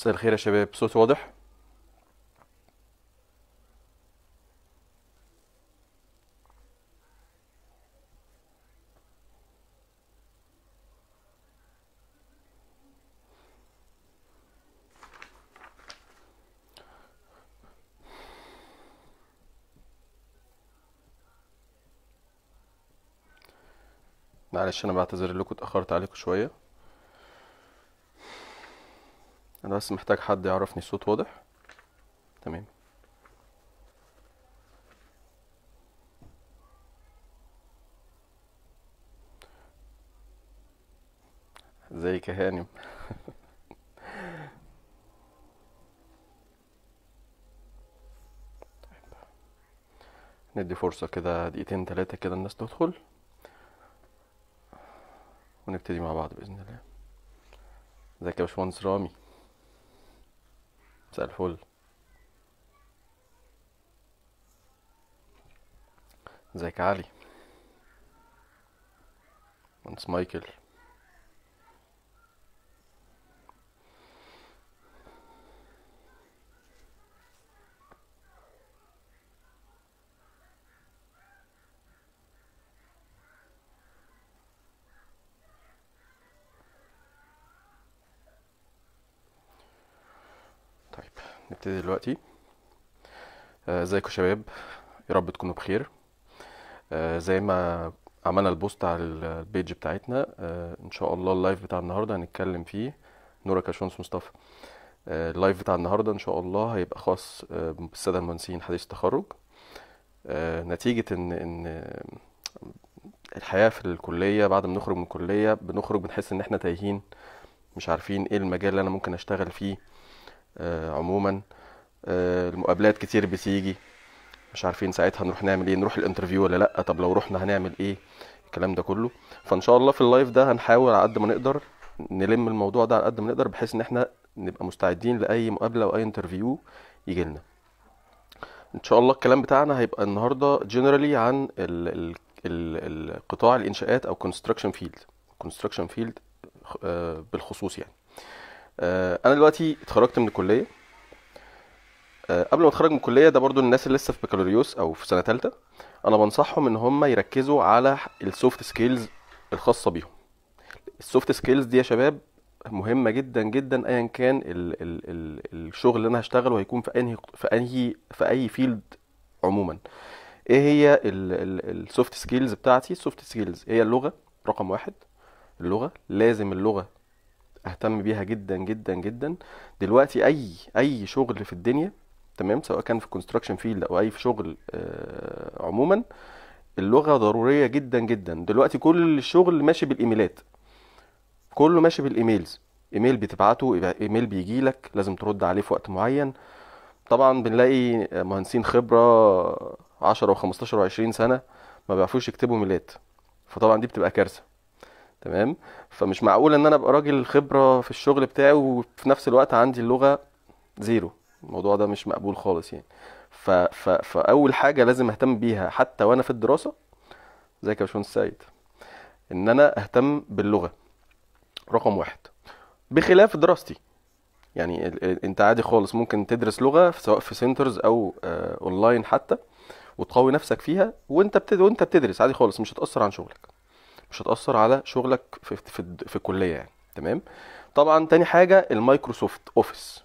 مساء الخير يا شباب صوتي واضح معلش انا بعتذر لكم اتاخرت عليكم شويه انا بس محتاج حد يعرفني الصوت واضح تمام ازيك يا هانم ندي فرصة كده دقيقتين تلاتة كده الناس تدخل ونبتدي مع بعض بإذن الله ازيك يا باشمهندس رامي مساء الفل ازيك علي مهندس مايكل هنبتدي دلوقتي آه، ازيكم آه شباب يا رب تكونوا بخير آه زي ما عملنا البوست على البيج بتاعتنا آه ان شاء الله اللايف بتاع النهارده هنتكلم فيه نورا كاشونس مصطفى آه، اللايف بتاع النهارده ان شاء الله هيبقى خاص آه، بالساده المهندسين حديث التخرج نتيجه ان ان الحياه في الكليه بعد ما نخرج من الكليه بنخرج بنحس ان احنا تايهين مش عارفين ايه المجال اللي انا ممكن اشتغل فيه آه، عموما آه، المقابلات كتير بتيجي مش عارفين ساعتها نروح نعمل ايه نروح الانترفيو ولا لا طب لو رحنا هنعمل ايه الكلام ده كله فان شاء الله في اللايف ده هنحاول على قد ما نقدر نلم الموضوع ده على قد ما نقدر بحيث ان احنا نبقى مستعدين لاي مقابله واي انترفيو يجي لنا ان شاء الله الكلام بتاعنا هيبقى النهارده جنرالي عن ال ال ال القطاع الانشاءات او كونستراكشن فيلد كونستراكشن فيلد بالخصوص يعني آه، انا دلوقتي اتخرجت من الكليه آه، قبل ما اتخرج من الكليه ده برضو الناس اللي لسه في بكالوريوس او في سنه ثالثه انا بنصحهم ان هم يركزوا على السوفت سكيلز الخاصه بيهم السوفت سكيلز دي يا شباب مهمه جدا جدا ايا كان الـ الـ الـ الشغل اللي انا هشتغله هيكون في انهي في انهي في اي فيلد عموما ايه هي السوفت سكيلز بتاعتي السوفت سكيلز هي اللغه رقم واحد اللغه لازم اللغه اهتم بيها جدا جدا جدا دلوقتي اي اي شغل في الدنيا تمام سواء كان في كونستراكشن فيلد او اي في شغل آه عموما اللغه ضروريه جدا جدا دلوقتي كل الشغل ماشي بالايميلات كله ماشي بالايميلز ايميل بتبعته ايميل بيجي لك لازم ترد عليه في وقت معين طبعا بنلاقي مهندسين خبره 10 و15 و20 سنه ما بيعرفوش يكتبوا ميلات فطبعا دي بتبقى كارثه تمام فمش معقول ان انا ابقى راجل خبره في الشغل بتاعي وفي نفس الوقت عندي اللغه زيرو الموضوع ده مش مقبول خالص يعني ف... ف... فاول حاجه لازم اهتم بيها حتى وانا في الدراسه زي يا باشمهندس ان انا اهتم باللغه رقم واحد بخلاف دراستي يعني انت عادي خالص ممكن تدرس لغه سواء في سنترز او اونلاين آه، حتى وتقوي نفسك فيها وانت بتد... وانت بتدرس عادي خالص مش هتاثر عن شغلك مش هتاثر على شغلك في في, في الكليه يعني تمام طبعا تاني حاجه المايكروسوفت اوفيس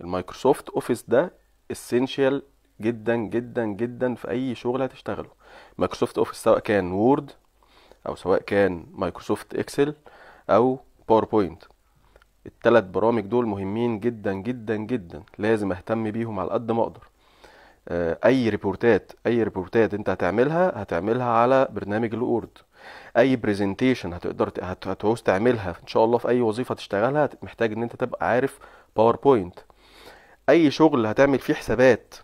المايكروسوفت اوفيس ده اسينشال جدا جدا جدا في اي شغل هتشتغله مايكروسوفت اوفيس سواء كان وورد او سواء كان مايكروسوفت اكسل او باوربوينت التلات برامج دول مهمين جدا جدا جدا لازم اهتم بيهم على قد ما اقدر آه، اي ريبورتات اي ريبورتات انت هتعملها هتعملها على برنامج الوورد اي برزنتيشن هتقدر هتعوز تعملها ان شاء الله في اي وظيفه تشتغلها محتاج ان انت تبقى عارف باوربوينت اي شغل هتعمل فيه حسابات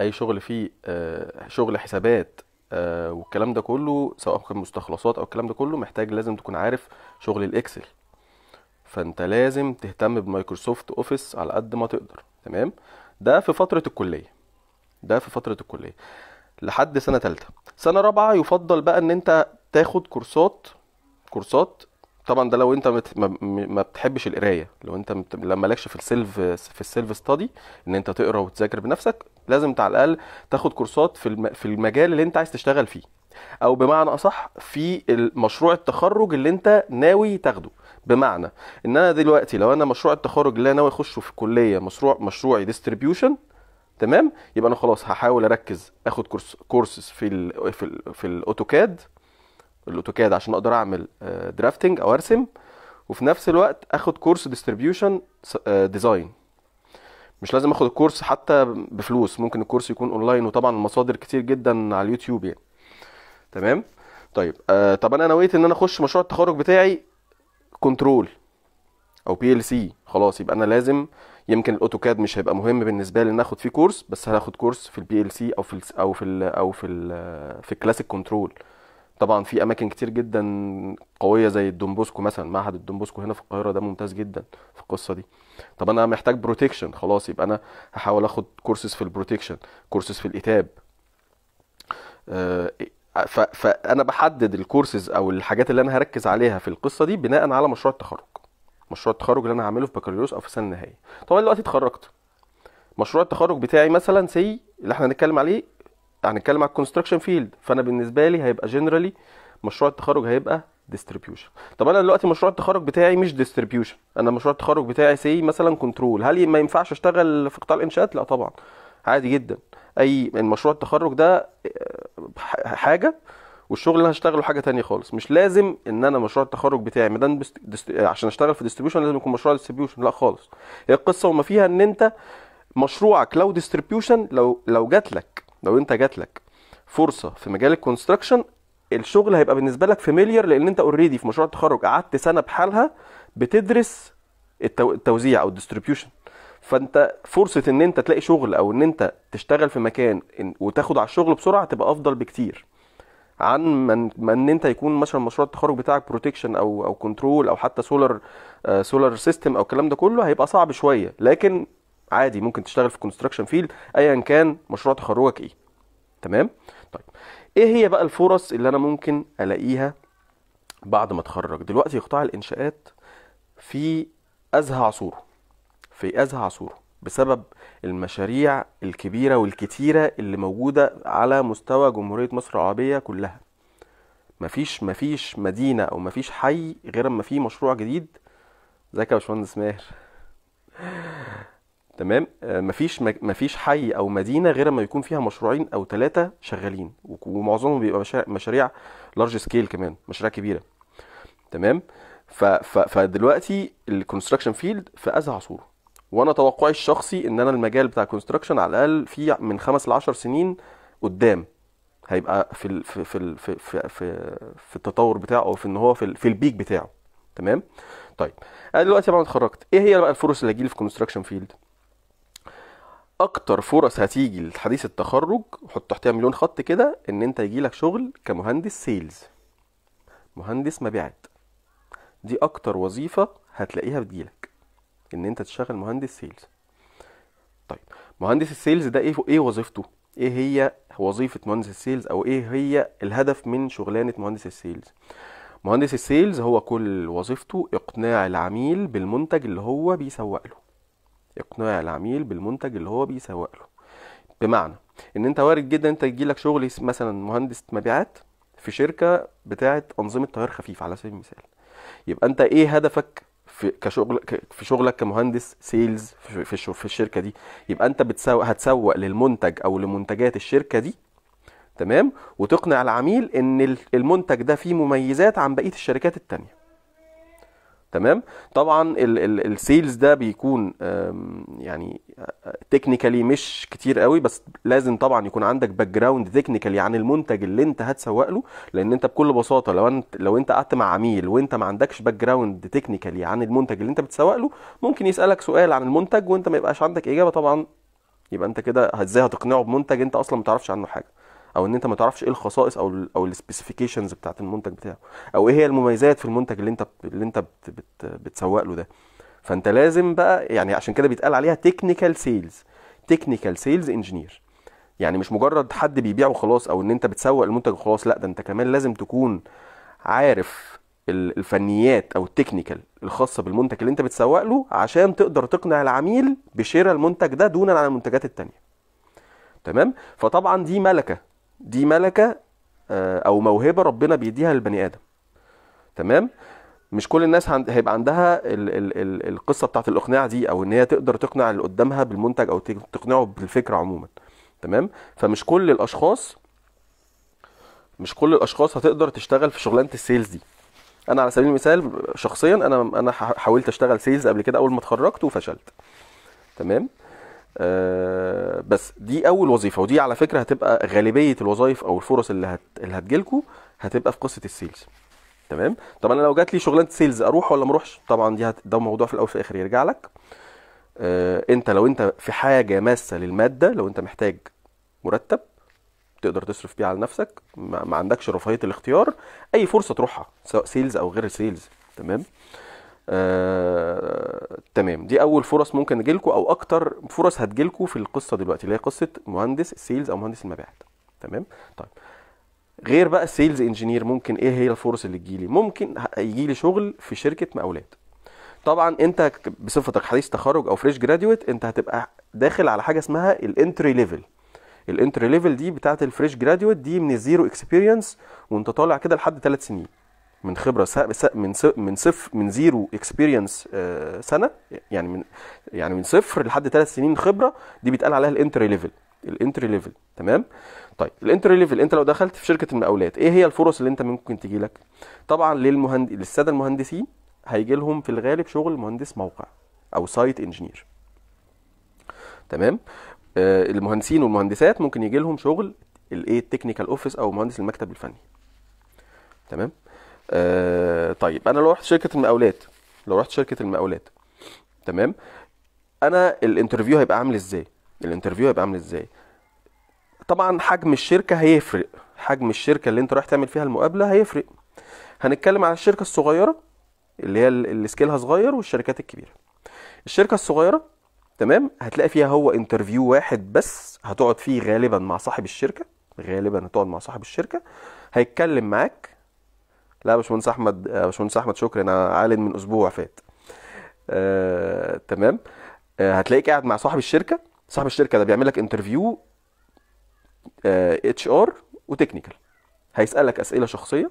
اي شغل فيه آه، شغل حسابات آه، والكلام ده كله سواء كان مستخلصات او الكلام ده كله محتاج لازم تكون عارف شغل الاكسل فانت لازم تهتم بمايكروسوفت اوفيس على قد ما تقدر تمام ده في فتره الكليه ده في فتره الكليه لحد سنه ثالثه سنه رابعه يفضل بقى ان انت تاخد كورسات كورسات طبعا ده لو انت ما... بتحبش القرايه لو انت لما لكش في السيلف في السيلف ستادي ان انت تقرا وتذاكر بنفسك لازم على الاقل تاخد كورسات في في المجال اللي انت عايز تشتغل فيه او بمعنى اصح في مشروع التخرج اللي انت ناوي تاخده بمعنى ان انا دلوقتي لو انا مشروع التخرج اللي انا ناوي اخشه في الكليه مشروع مشروعي ديستريبيوشن تمام يبقى انا خلاص هحاول اركز اخد كورس كورسز في الـ في الـ في الاوتوكاد الاوتوكاد عشان اقدر اعمل درافتنج آه، او ارسم وفي نفس الوقت اخد كورس ديستريبيوشن ديزاين مش لازم اخد الكورس حتى بفلوس ممكن الكورس يكون اونلاين وطبعا المصادر كتير جدا على اليوتيوب يعني تمام طيب آه طب انا نويت ان انا اخش مشروع التخرج بتاعي كنترول او بي ال سي خلاص يبقى انا لازم يمكن الاوتوكاد مش هيبقى مهم بالنسبه لي ان اخد فيه كورس بس هاخد كورس في البي ال سي او في او في او في في الكلاسيك كنترول طبعا في اماكن كتير جدا قويه زي الدومبوسكو مثلا معهد الدومبوسكو هنا في القاهره ده ممتاز جدا في القصه دي طب انا محتاج بروتكشن خلاص يبقى انا هحاول اخد كورسز في البروتكشن كورسز في الاتاب آه، فانا بحدد الكورسز او الحاجات اللي انا هركز عليها في القصه دي بناء على مشروع التخرج مشروع التخرج اللي انا هعمله في بكالوريوس او في سنه النهائيه طبعا دلوقتي اتخرجت مشروع التخرج بتاعي مثلا سي اللي احنا هنتكلم عليه هنتكلم على الكونستراكشن فيلد فانا بالنسبه لي هيبقى جنرالي مشروع التخرج هيبقى ديستريبيوشن طب انا دلوقتي مشروع التخرج بتاعي مش ديستريبيوشن انا مشروع التخرج بتاعي سي مثلا كنترول هل ما ينفعش اشتغل في قطاع الانشاءات لا طبعا عادي جدا اي مشروع التخرج ده آه، حاجه والشغل اللي هشتغله حاجه تانية خالص مش لازم ان انا مشروع التخرج بتاعي مدام بست... دست... عشان اشتغل في ديستريبيوشن لازم يكون مشروع ديستريبيوشن لا خالص هي القصه وما فيها ان انت مشروعك لو ديستريبيوشن لو لو جات لك لو انت جات لك فرصه في مجال الكونستراكشن الشغل هيبقى بالنسبه لك فاميليار لان انت اوريدي في مشروع التخرج قعدت سنه بحالها بتدرس التو... التوزيع او الديستريبيوشن فانت فرصه ان انت تلاقي شغل او ان انت تشتغل في مكان وتاخد على الشغل بسرعه تبقى افضل بكتير عن من ان انت يكون مثلا مشروع التخرج بتاعك بروتكشن او او كنترول او حتى سولار سولار سيستم او الكلام ده كله هيبقى صعب شويه لكن عادي ممكن تشتغل في كونستراكشن فيلد ايا كان مشروع تخرجك ايه تمام طيب ايه هي بقى الفرص اللي انا ممكن الاقيها بعد ما اتخرج دلوقتي قطاع الانشاءات في ازهى عصوره في ازهى عصوره بسبب المشاريع الكبيرة والكتيرة اللي موجودة على مستوى جمهورية مصر العربية كلها مفيش مفيش مدينة أو مفيش حي غير أما فيه مشروع جديد ازيك يا باشمهندس ماهر تمام آه، مفيش مفيش حي او مدينه غير ما يكون فيها مشروعين او ثلاثه شغالين ومعظمهم بيبقى مشاريع لارج سكيل كمان مشاريع كبيره تمام فدلوقتي الكونستراكشن فيلد في ازهى عصوره وانا توقعي الشخصي ان انا المجال بتاع كونستراكشن على الاقل في من خمس ل 10 سنين قدام هيبقى في الـ في في في في, في, في التطور بتاعه او في ان هو في, في البيك بتاعه تمام طيب انا دلوقتي بعد ما اتخرجت ايه هي بقى الفرص اللي هتجيلي في كونستراكشن فيلد اكتر فرص هتيجي لحديث التخرج حط تحتها مليون خط كده ان انت يجيلك شغل كمهندس سيلز مهندس مبيعات دي اكتر وظيفه هتلاقيها بتجيلك ان انت تشتغل مهندس سيلز طيب مهندس السيلز ده ايه ايه وظيفته ايه هي وظيفه مهندس السيلز او ايه هي الهدف من شغلانه مهندس السيلز مهندس السيلز هو كل وظيفته اقناع العميل بالمنتج اللي هو بيسوق له اقناع العميل بالمنتج اللي هو بيسوق له بمعنى ان انت وارد جدا انت يجيلك شغل مثلا مهندس مبيعات في شركه بتاعه انظمه تيار خفيف على سبيل المثال يبقى انت ايه هدفك في كشغل في شغلك كمهندس سيلز في في الشركه دي يبقى انت بتسوق هتسوق للمنتج او لمنتجات الشركه دي تمام وتقنع العميل ان المنتج ده فيه مميزات عن بقيه الشركات التانيه تمام طبعا السيلز ده بيكون يعني تكنيكالي مش كتير قوي بس لازم طبعا يكون عندك باك جراوند تكنيكالي عن المنتج اللي انت هتسوق له لان انت بكل بساطه لو انت لو انت قعدت مع عميل وانت ما عندكش باك جراوند تكنيكالي عن المنتج اللي انت بتسوق له ممكن يسالك سؤال عن المنتج وانت ما يبقاش عندك اجابه طبعا يبقى انت كده ازاي هتقنعه بمنتج انت اصلا ما تعرفش عنه حاجه او ان انت ما تعرفش ايه الخصائص او الـ او السبيسيفيكيشنز بتاعت المنتج بتاعه او ايه هي المميزات في المنتج اللي انت اللي انت بت بت بتسوق له ده فانت لازم بقى يعني عشان كده بيتقال عليها تكنيكال سيلز تكنيكال سيلز انجينير يعني مش مجرد حد بيبيع وخلاص او ان انت بتسوق المنتج وخلاص لا ده انت كمان لازم تكون عارف الفنيات او التكنيكال الخاصه بالمنتج اللي انت بتسوق له عشان تقدر تقنع العميل بشراء المنتج ده دونا عن المنتجات التانية تمام فطبعا دي ملكه دي ملكه آه، او موهبه ربنا بيديها للبني ادم تمام مش كل الناس هيبقى عندها الـ الـ الـ القصه بتاعت الاقناع دي او ان هي تقدر تقنع اللي قدامها بالمنتج او تقنعه بالفكره عموما تمام فمش كل الاشخاص مش كل الاشخاص هتقدر تشتغل في شغلانه السيلز دي انا على سبيل المثال شخصيا انا انا حاولت اشتغل سيلز قبل كده اول ما اتخرجت وفشلت تمام آه بس دي اول وظيفه ودي على فكره هتبقى غالبيه الوظائف او الفرص اللي هت اللي هتجيلكوا هتبقى في قصه السيلز تمام طب انا لو جات لي شغلانه سيلز اروح ولا ما اروحش طبعا دي هت... ده موضوع في الاول في الاخر يرجع لك آه انت لو انت في حاجه ماسه للماده لو انت محتاج مرتب تقدر تصرف بيه على نفسك ما, ما عندكش رفاهيه الاختيار اي فرصه تروحها سواء سيلز او غير سيلز تمام آه آه، تمام دي اول فرص ممكن تجيلكوا او اكتر فرص هتجيلكوا في القصه دلوقتي اللي هي قصه مهندس السيلز او مهندس المبيعات تمام طيب غير بقى السيلز انجينير ممكن ايه هي الفرص اللي تجيلي ممكن يجيلي شغل في شركه مقاولات طبعا انت بصفتك حديث تخرج او فريش جراديويت انت هتبقى داخل على حاجه اسمها الانتري ليفل الانتري ليفل دي بتاعه الفريش جراديويت دي من الزيرو اكسبيرينس وانت طالع كده لحد ثلاث سنين من خبره من من صفر من زيرو اكسبيرينس آه، سنه يعني من يعني من صفر لحد ثلاث سنين خبره دي بيتقال عليها الانتري ليفل الانتري ليفل تمام طيب الانتري ليفل انت لو دخلت في شركه المقاولات ايه هي الفرص اللي انت ممكن تجي لك طبعا للمهند للساده المهندسين هيجي لهم في الغالب شغل مهندس موقع او سايت انجينير تمام آه المهندسين والمهندسات ممكن يجي لهم شغل الايه التكنيكال اوفيس او مهندس المكتب الفني تمام آه، طيب انا لو رحت شركه المقاولات لو رحت شركه المقاولات تمام انا الانترفيو هيبقى عامل ازاي الانترفيو هيبقى عامل ازاي طبعا حجم الشركه هيفرق حجم الشركه اللي انت رايح تعمل فيها المقابله هيفرق هنتكلم على الشركه الصغيره اللي هي اللي سكيلها صغير والشركات الكبيره الشركه الصغيره تمام هتلاقي فيها هو انترفيو واحد بس هتقعد فيه غالبا مع صاحب الشركه غالبا هتقعد مع صاحب الشركه هيتكلم معاك لا باشمهندس احمد آه، باشمهندس احمد شكرا انا عالن من اسبوع فات آه، تمام آه، هتلاقيك قاعد مع صاحب الشركه صاحب الشركه ده بيعمل لك انترفيو اتش ار وتكنيكال هيسالك اسئله شخصيه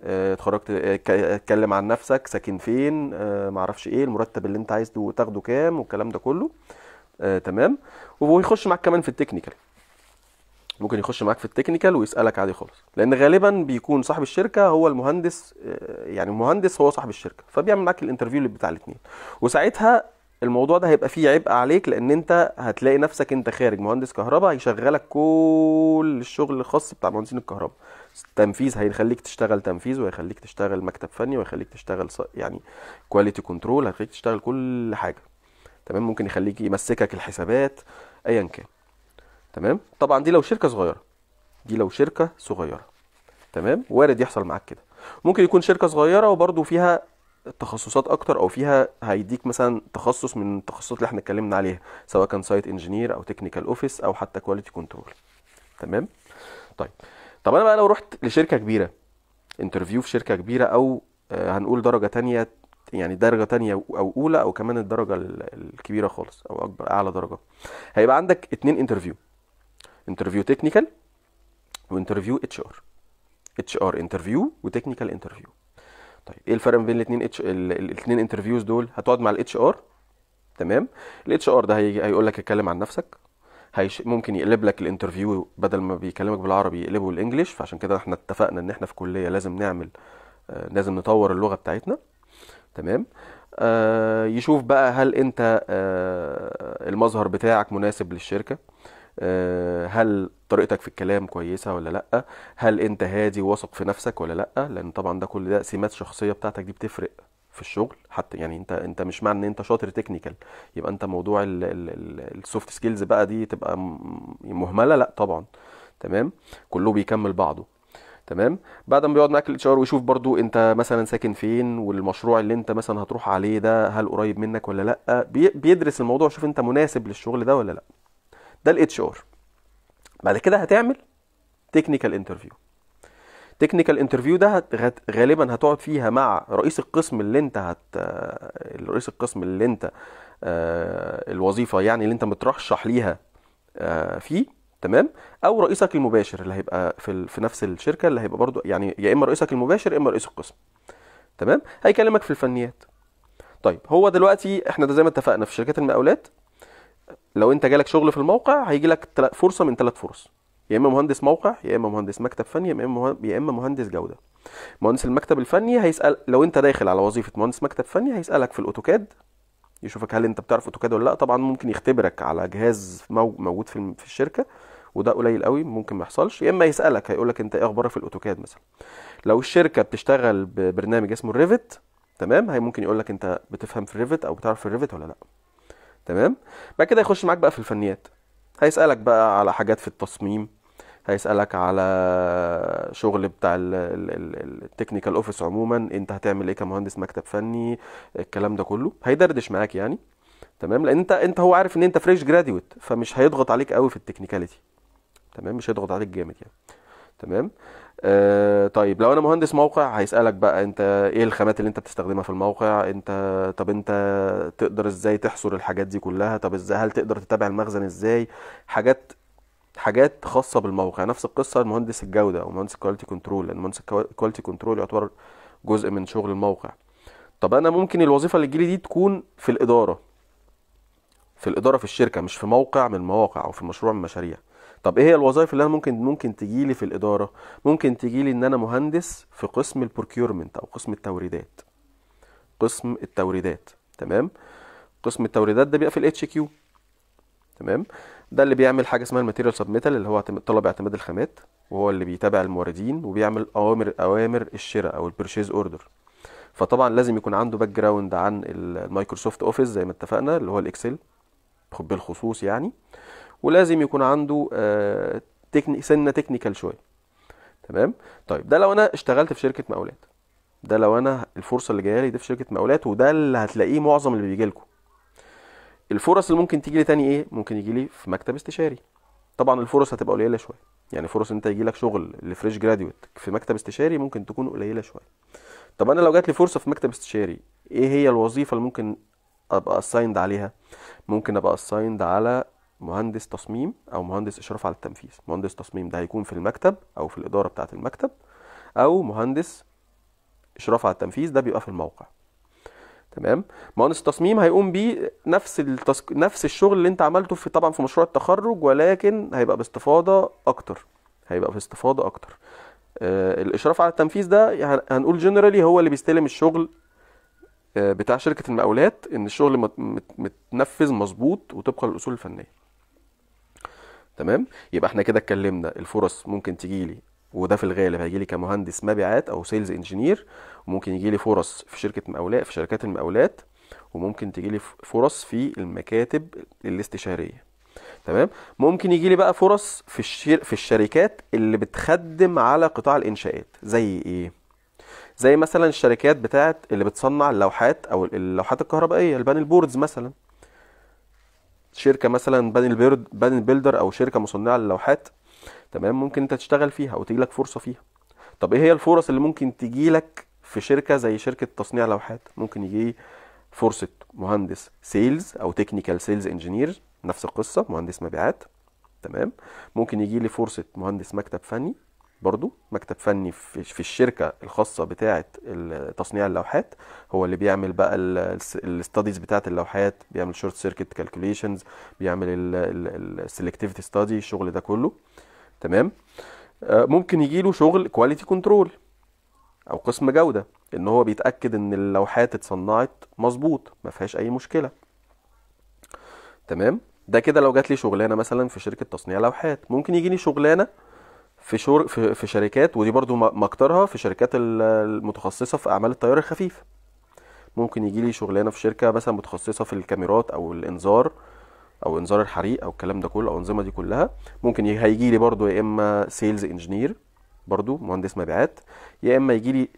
آه، اتخرجت آه، اتكلم عن نفسك ساكن فين اه معرفش ايه المرتب اللي انت عايز تاخده كام والكلام ده كله اه تمام ويخش معاك كمان في التكنيكال ممكن يخش معاك في التكنيكال ويسالك عادي خالص لان غالبا بيكون صاحب الشركه هو المهندس آه، يعني المهندس هو صاحب الشركه فبيعمل معاك الانترفيو بتاع الاثنين وساعتها الموضوع ده هيبقى فيه عبء عليك لان انت هتلاقي نفسك انت خارج مهندس كهرباء هيشغلك كل الشغل الخاص بتاع مهندسين الكهرباء التنفيذ هيخليك تشتغل تنفيذ وهيخليك تشتغل مكتب فني وهيخليك تشتغل يعني كواليتي كنترول هيخليك تشتغل كل حاجه تمام ممكن يخليك يمسكك الحسابات ايا كان تمام طبعا دي لو شركه صغيره دي لو شركه صغيره تمام وارد يحصل معاك كده ممكن يكون شركه صغيره وبرده فيها تخصصات اكتر او فيها هيديك مثلا تخصص من التخصصات اللي احنا اتكلمنا عليها سواء كان سايت انجينير او تكنيكال اوفيس او حتى كواليتي كنترول تمام طيب طب انا بقى لو رحت لشركه كبيره انترفيو في شركه كبيره او آه، هنقول درجه تانية يعني درجه تانية او اولى او كمان الدرجه الكبيره خالص او اكبر اعلى درجه هيبقى عندك اتنين انترفيو انترفيو تكنيكال وانترفيو اتش ار اتش ار انترفيو وتكنيكال انترفيو طيب ايه الفرق بين الاثنين اتش الاثنين انترفيوز دول هتقعد مع الاتش ار تمام الاتش ار ده هيجي هيقول لك اتكلم عن نفسك هيش... ممكن يقلب لك الانترفيو بدل ما بيكلمك بالعربي يقلبه بالانجلش فعشان كده احنا اتفقنا ان احنا في كليه لازم نعمل آه، لازم نطور اللغه بتاعتنا تمام آه، يشوف بقى هل انت آه، المظهر بتاعك مناسب للشركه آه، هل طريقتك في الكلام كويسه ولا لا هل انت هادي واثق في نفسك ولا لا لان طبعا ده كل ده سمات شخصيه بتاعتك دي بتفرق في الشغل حتى يعني انت انت مش معنى ان انت شاطر تكنيكال يبقى انت موضوع السوفت سكيلز بقى دي تبقى مهمله لا طبعا تمام كله بيكمل بعضه تمام بعد ما بيقعد معاك الاتش ار ويشوف برضو انت مثلا ساكن فين والمشروع اللي انت مثلا هتروح عليه ده هل قريب منك ولا لا بيدرس الموضوع شوف انت مناسب للشغل ده ولا لا ده الاتش ار بعد كده هتعمل تكنيكال انترفيو تكنيكال انترفيو ده هت... غالبا هتقعد فيها مع رئيس القسم اللي انت هت آه، رئيس القسم اللي انت آه، الوظيفه يعني اللي انت مترشح ليها آه، فيه تمام او رئيسك المباشر اللي هيبقى في ال... في نفس الشركه اللي هيبقى برضو يعني يا اما رئيسك المباشر يا اما رئيس القسم تمام هيكلمك في الفنيات طيب هو دلوقتي احنا ده زي ما اتفقنا في شركات المقاولات لو انت جالك شغل في الموقع هيجي لك فرصه من ثلاث فرص يا اما مهندس موقع يا اما مهندس مكتب فني يا اما يا اما مهندس جوده مهندس المكتب الفني هيسال لو انت داخل على وظيفه مهندس مكتب فني هيسالك في الاوتوكاد يشوفك هل انت بتعرف اوتوكاد ولا لا طبعا ممكن يختبرك على جهاز موجود في في الشركه وده قليل قوي ممكن ما يحصلش يا اما يسالك هيقول لك انت ايه اخبارك في الاوتوكاد مثلا لو الشركه بتشتغل ببرنامج اسمه الريفت تمام هي ممكن يقول لك انت بتفهم في الريفت او بتعرف في الريفت ولا لا تمام بعد كده يخش معاك بقى في الفنيات هيسالك بقى على حاجات في التصميم هيسالك على شغل بتاع التكنيكال اوفيس عموما انت هتعمل ايه كمهندس مكتب فني الكلام ده كله هيدردش معاك يعني تمام لان انت انت هو عارف ان انت فريش جراديويت فمش هيضغط عليك قوي في التكنيكاليتي تمام مش هيضغط عليك جامد يعني تمام آه طيب لو انا مهندس موقع هيسالك بقى انت ايه الخامات اللي انت بتستخدمها في الموقع انت طب انت تقدر ازاي تحصر الحاجات دي كلها طب ازاي هل تقدر تتابع المخزن ازاي حاجات حاجات خاصه بالموقع نفس القصه المهندس الجوده او مهندس الكواليتي كنترول لان مهندس الكواليتي كنترول يعتبر جزء من شغل الموقع طب انا ممكن الوظيفه اللي تجيلي دي تكون في الاداره في الاداره في الشركه مش في موقع من المواقع او في مشروع من المشاريع طب ايه هي الوظائف اللي انا ممكن ممكن تجي لي في الاداره ممكن تجي لي ان انا مهندس في قسم البروكيورمنت او قسم التوريدات قسم التوريدات تمام قسم التوريدات ده بيبقى في الاتش كيو تمام ده اللي بيعمل حاجه اسمها الماتيريال سبميتال اللي هو طلب اعتماد الخامات وهو اللي بيتابع الموردين وبيعمل اوامر اوامر الشراء او البرشيز اوردر فطبعا لازم يكون عنده باك جراوند عن المايكروسوفت اوفيس زي ما اتفقنا اللي هو الاكسل بالخصوص يعني آه ولازم يكون عنده آه، تكني سنه تكنيكال شويه تمام طيب ده لو انا اشتغلت في شركه مقاولات ده لو انا الفرصه اللي جايه لي دي في شركه مقاولات وده اللي هتلاقيه معظم اللي بيجي لكم الفرص اللي ممكن تيجي لي تاني ايه ممكن يجي لي في مكتب استشاري طبعا الفرص هتبقى قليله شويه يعني فرص انت يجي لك شغل لفريش جراديويت في مكتب استشاري ممكن تكون قليله شويه طب انا لو جات لي فرصه في مكتب استشاري ايه هي الوظيفه اللي ممكن ابقى اسايند عليها ممكن ابقى اسايند على مهندس تصميم او مهندس اشراف على التنفيذ مهندس تصميم ده هيكون في المكتب او في الاداره بتاعه المكتب او مهندس اشراف على التنفيذ ده بيبقى في الموقع تمام مهندس التصميم هيقوم بيه نفس التسك... نفس الشغل اللي انت عملته في طبعا في مشروع التخرج ولكن هيبقى باستفاضه اكتر هيبقى باستفاضه اكتر آه الاشراف على التنفيذ ده هنقول جنرالي هو اللي بيستلم الشغل آه بتاع شركه المقاولات ان الشغل متنفذ مظبوط وطبقا للاصول الفنيه تمام يبقى احنا كده اتكلمنا الفرص ممكن تجي لي وده في الغالب هيجي لي كمهندس مبيعات او سيلز انجينير وممكن يجي لي فرص في شركه مقاولات في شركات المقاولات وممكن تجي لي فرص في المكاتب الاستشاريه تمام ممكن يجي لي بقى فرص في الشير في الشركات اللي بتخدم على قطاع الانشاءات زي ايه زي مثلا الشركات بتاعت اللي بتصنع اللوحات او اللوحات الكهربائيه البانل بوردز مثلا شركه مثلا بانل البيرد بانل بيلدر او شركه مصنعه للوحات تمام ممكن انت تشتغل فيها وتجيلك فرصه فيها طب ايه هي الفرص اللي ممكن تجيلك في شركه زي شركه تصنيع لوحات ممكن يجي فرصه مهندس سيلز او تكنيكال سيلز انجينير نفس القصه مهندس مبيعات تمام ممكن يجي لي فرصه مهندس مكتب فني برضو مكتب فني في الشركه الخاصه بتاعه تصنيع اللوحات هو اللي بيعمل بقى الاستاديز بتاعه اللوحات بيعمل شورت سيركت كالكوليشنز بيعمل السلكتيفيتي ستادي الشغل ده كله تمام آه، ممكن يجي له شغل كواليتي كنترول او قسم جوده ان هو بيتاكد ان اللوحات اتصنعت مظبوط ما فيهاش اي مشكله تمام ده كده لو جات لي شغلانه مثلا في شركه تصنيع لوحات ممكن يجيني شغلانه في شور في, في شركات ودي برضو مكترها في شركات المتخصصه في اعمال التيار الخفيف ممكن يجي لي شغلانه في شركه مثلا متخصصه في الكاميرات او الانذار او انذار الحريق او الكلام ده كله او الانظمه دي كلها ممكن هيجي لي برضو يا اما سيلز انجينير برضو مهندس مبيعات يا اما يجي لي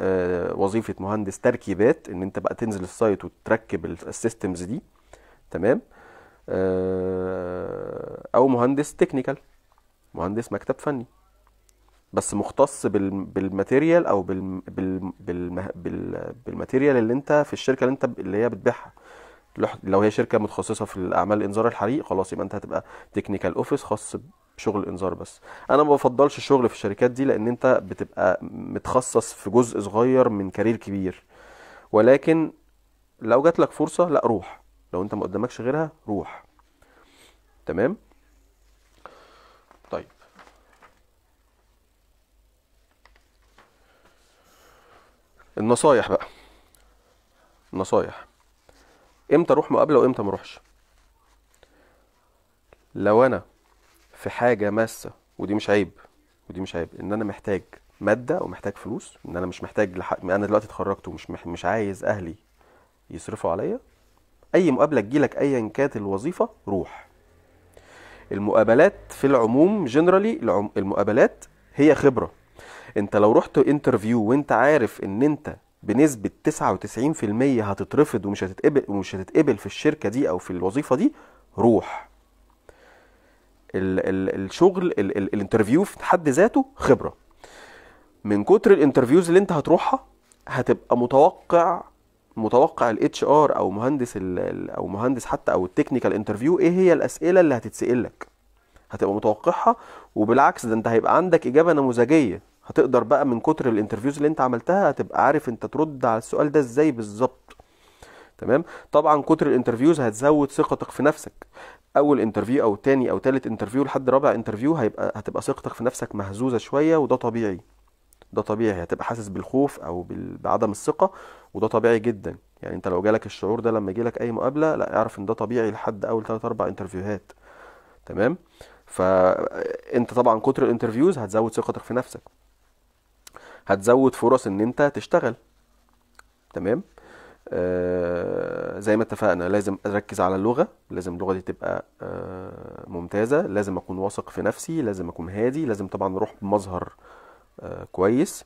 آه، وظيفه مهندس تركيبات ان انت بقى تنزل السايت وتركب السيستمز دي تمام آه، او مهندس تكنيكال مهندس مكتب فني بس مختص بالماتيريال او بالماتيريال اللي انت في الشركه اللي انت اللي هي بتبيعها لو هي شركه متخصصه في الاعمال انذار الحريق خلاص يبقى انت هتبقى تكنيكال اوفيس خاص بشغل الانذار بس انا ما بفضلش الشغل في الشركات دي لان انت بتبقى متخصص في جزء صغير من كارير كبير ولكن لو جات لك فرصه لا روح لو انت ما قدامكش غيرها روح تمام النصايح بقى النصايح امتى اروح مقابله وامتى ما اروحش لو انا في حاجه ماسه ودي مش عيب ودي مش عيب ان انا محتاج ماده ومحتاج فلوس ان انا مش محتاج لح... انا دلوقتي اتخرجت ومش مح... مش عايز اهلي يصرفوا عليا اي مقابله تجيلك ايا كانت الوظيفه روح المقابلات في العموم جنرالي العم... المقابلات هي خبره انت لو رحت انترفيو وانت عارف ان انت بنسبة 99% هتترفض ومش هتتقبل ومش هتتقبل في الشركة دي أو في الوظيفة دي روح الشغل الانترفيو في حد ذاته خبرة من كتر الانترفيوز اللي انت هتروحها هتبقى متوقع متوقع الاتش ار او مهندس او مهندس حتى او التكنيكال انترفيو ايه هي الاسئله اللي هتتسال لك هتبقى متوقعها وبالعكس ده انت هيبقى عندك اجابه نموذجيه هتقدر بقى من كتر الانترفيوز اللي انت عملتها هتبقى عارف انت ترد على السؤال ده ازاي بالظبط تمام طبعا كتر الانترفيوز هتزود ثقتك في نفسك اول انترفيو او تاني او تالت انترفيو لحد رابع انترفيو هيبقى هتبقى ثقتك في نفسك مهزوزه شويه وده طبيعي ده طبيعي هتبقى حاسس بالخوف او بعدم الثقه وده طبيعي جدا يعني انت لو جالك الشعور ده لما يجيلك اي مقابله لا اعرف ان ده طبيعي لحد اول تلات اربع انترفيوهات تمام فانت طبعا كتر الانترفيوز هتزود ثقتك في نفسك هتزود فرص ان انت تشتغل تمام آه زي ما اتفقنا لازم اركز على اللغه لازم اللغه دي تبقى آه ممتازه لازم اكون واثق في نفسي لازم اكون هادي لازم طبعا اروح بمظهر آه كويس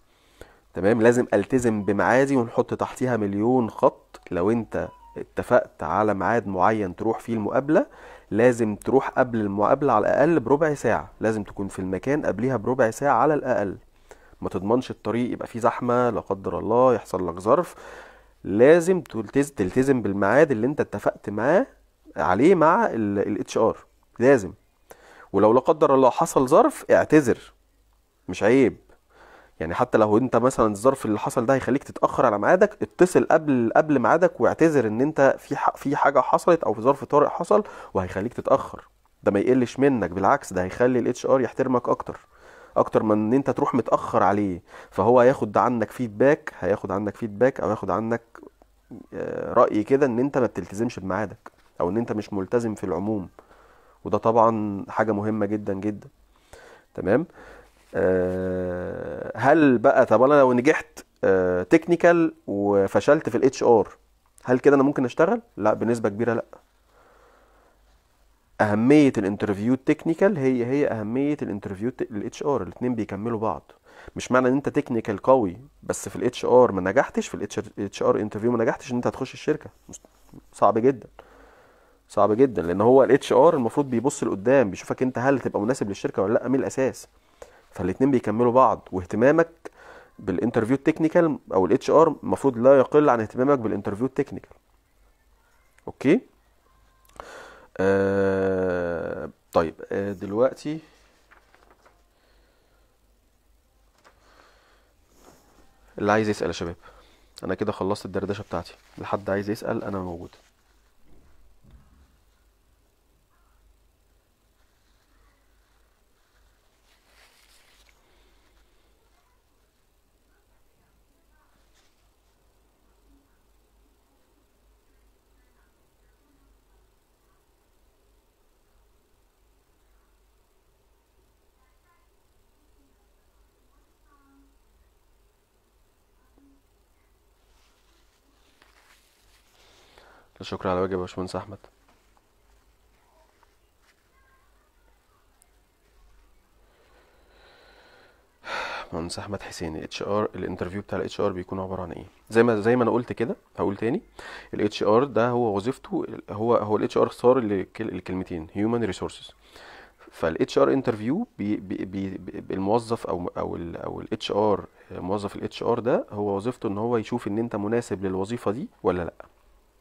تمام لازم التزم بميعادي ونحط تحتيها مليون خط لو انت اتفقت على ميعاد معين تروح فيه المقابله لازم تروح قبل المقابله على الاقل بربع ساعه لازم تكون في المكان قبلها بربع ساعه على الاقل ما تضمنش الطريق يبقى فيه زحمه لا قدر الله يحصل لك ظرف لازم تلتزم بالميعاد اللي انت اتفقت معاه عليه مع الاتش ار لازم ولو لا قدر الله حصل ظرف اعتذر مش عيب يعني حتى لو انت مثلا الظرف اللي حصل ده هيخليك تتاخر على ميعادك اتصل قبل قبل ميعادك واعتذر ان انت في في حاجه حصلت او في ظرف طارئ حصل وهيخليك تتاخر ده ما يقلش منك بالعكس ده هيخلي الاتش ار يحترمك اكتر اكتر من ان انت تروح متاخر عليه فهو هياخد عنك فيدباك هياخد عنك فيدباك او هياخد عنك آه، راي كده ان انت ما بتلتزمش بميعادك او ان انت مش ملتزم في العموم وده طبعا حاجه مهمه جدا جدا تمام أه هل بقى طب انا لو نجحت أه تكنيكال وفشلت في الاتش ار هل كده انا ممكن اشتغل لا بنسبه كبيره لا اهميه الانترفيو التكنيكال هي هي اهميه الانترفيو الاتش ار الاثنين بيكملوا بعض مش معنى ان انت تكنيكال قوي بس في الاتش ار ما نجحتش في الاتش ار انترفيو ما نجحتش ان انت هتخش الشركه صعب جدا صعب جدا لان هو الاتش ار المفروض بيبص لقدام بيشوفك انت هل تبقى مناسب للشركه ولا لا من الاساس فالاثنين بيكملوا بعض واهتمامك بالانترفيو التكنيكال او الاتش ار المفروض لا يقل عن اهتمامك بالانترفيو التكنيكال اوكي آه، طيب آه، دلوقتي اللي عايز يسأل يا شباب انا كده خلصت الدردشه بتاعتي لحد عايز يسأل انا موجود شكرا على واجب يا باشمهندس احمد باشمهندس احمد حسين اتش ار الانترفيو بتاع الاتش ار بيكون عباره عن ايه زي ما زي ما انا قلت كده هقول تاني الاتش ار ده هو وظيفته هو هو الاتش ار اختصار لكلمتين هيومن ريسورسز فالاتش ار انترفيو الموظف او او ال او الاتش ار موظف الاتش ار ده هو وظيفته ان هو يشوف ان انت مناسب للوظيفه دي ولا لا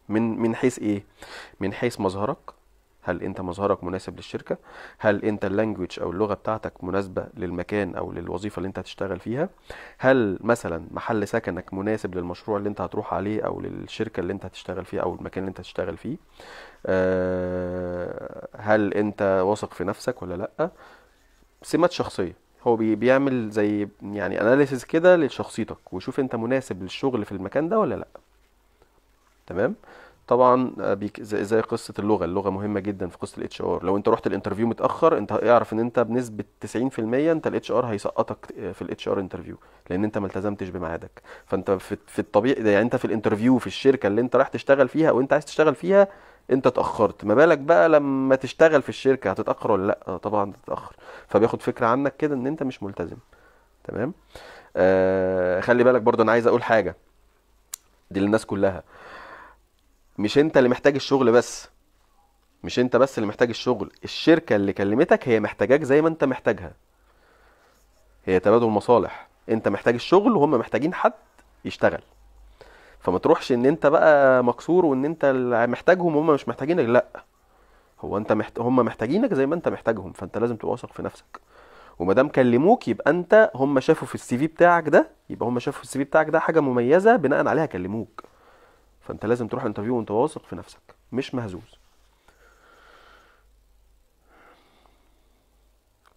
من من حيث ايه من حيث مظهرك هل انت مظهرك مناسب للشركه هل انت اللانجوج او اللغه بتاعتك مناسبه للمكان او للوظيفه اللي انت هتشتغل فيها هل مثلا محل سكنك مناسب للمشروع اللي انت هتروح عليه او للشركه اللي انت هتشتغل فيها او المكان اللي انت هتشتغل فيه آه، هل انت واثق في نفسك ولا لا سمات شخصيه هو بيعمل زي يعني اناليسز كده لشخصيتك وشوف انت مناسب للشغل في المكان ده ولا لا تمام طبعا آه، زي قصه اللغه اللغه مهمه جدا في قصه الاتش ار لو انت رحت الانترفيو متاخر انت اعرف ان انت بنسبه 90% انت الاتش ار هيسقطك آه، في الاتش ار انترفيو لان انت ما التزمتش بميعادك فانت في الطبيعي يعني انت في الانترفيو في الشركه اللي انت رايح تشتغل فيها او انت عايز تشتغل فيها انت اتاخرت ما بالك بقى لما تشتغل في الشركه هتتاخر ولا لا آه، طبعا تتاخر فبياخد فكره عنك كده ان انت مش ملتزم تمام آه خلي بالك برضه انا عايز اقول حاجه دي للناس كلها مش انت اللي محتاج الشغل بس مش انت بس اللي محتاج الشغل الشركه اللي كلمتك هي محتاجاك زي ما انت محتاجها هي تبادل مصالح انت محتاج الشغل وهم محتاجين حد يشتغل فما تروحش ان انت بقى مكسور وان انت محتاجهم وهم مش محتاجينك لا هو انت محت... هم محتاجينك زي ما انت محتاجهم فانت لازم تبقى واثق في نفسك وما دام كلموك يبقى انت هم شافوا في السي في بتاعك ده يبقى هم شافوا في السي في بتاعك ده حاجه مميزه بناء عليها كلموك فانت لازم تروح انترفيو وانت واثق في نفسك مش مهزوز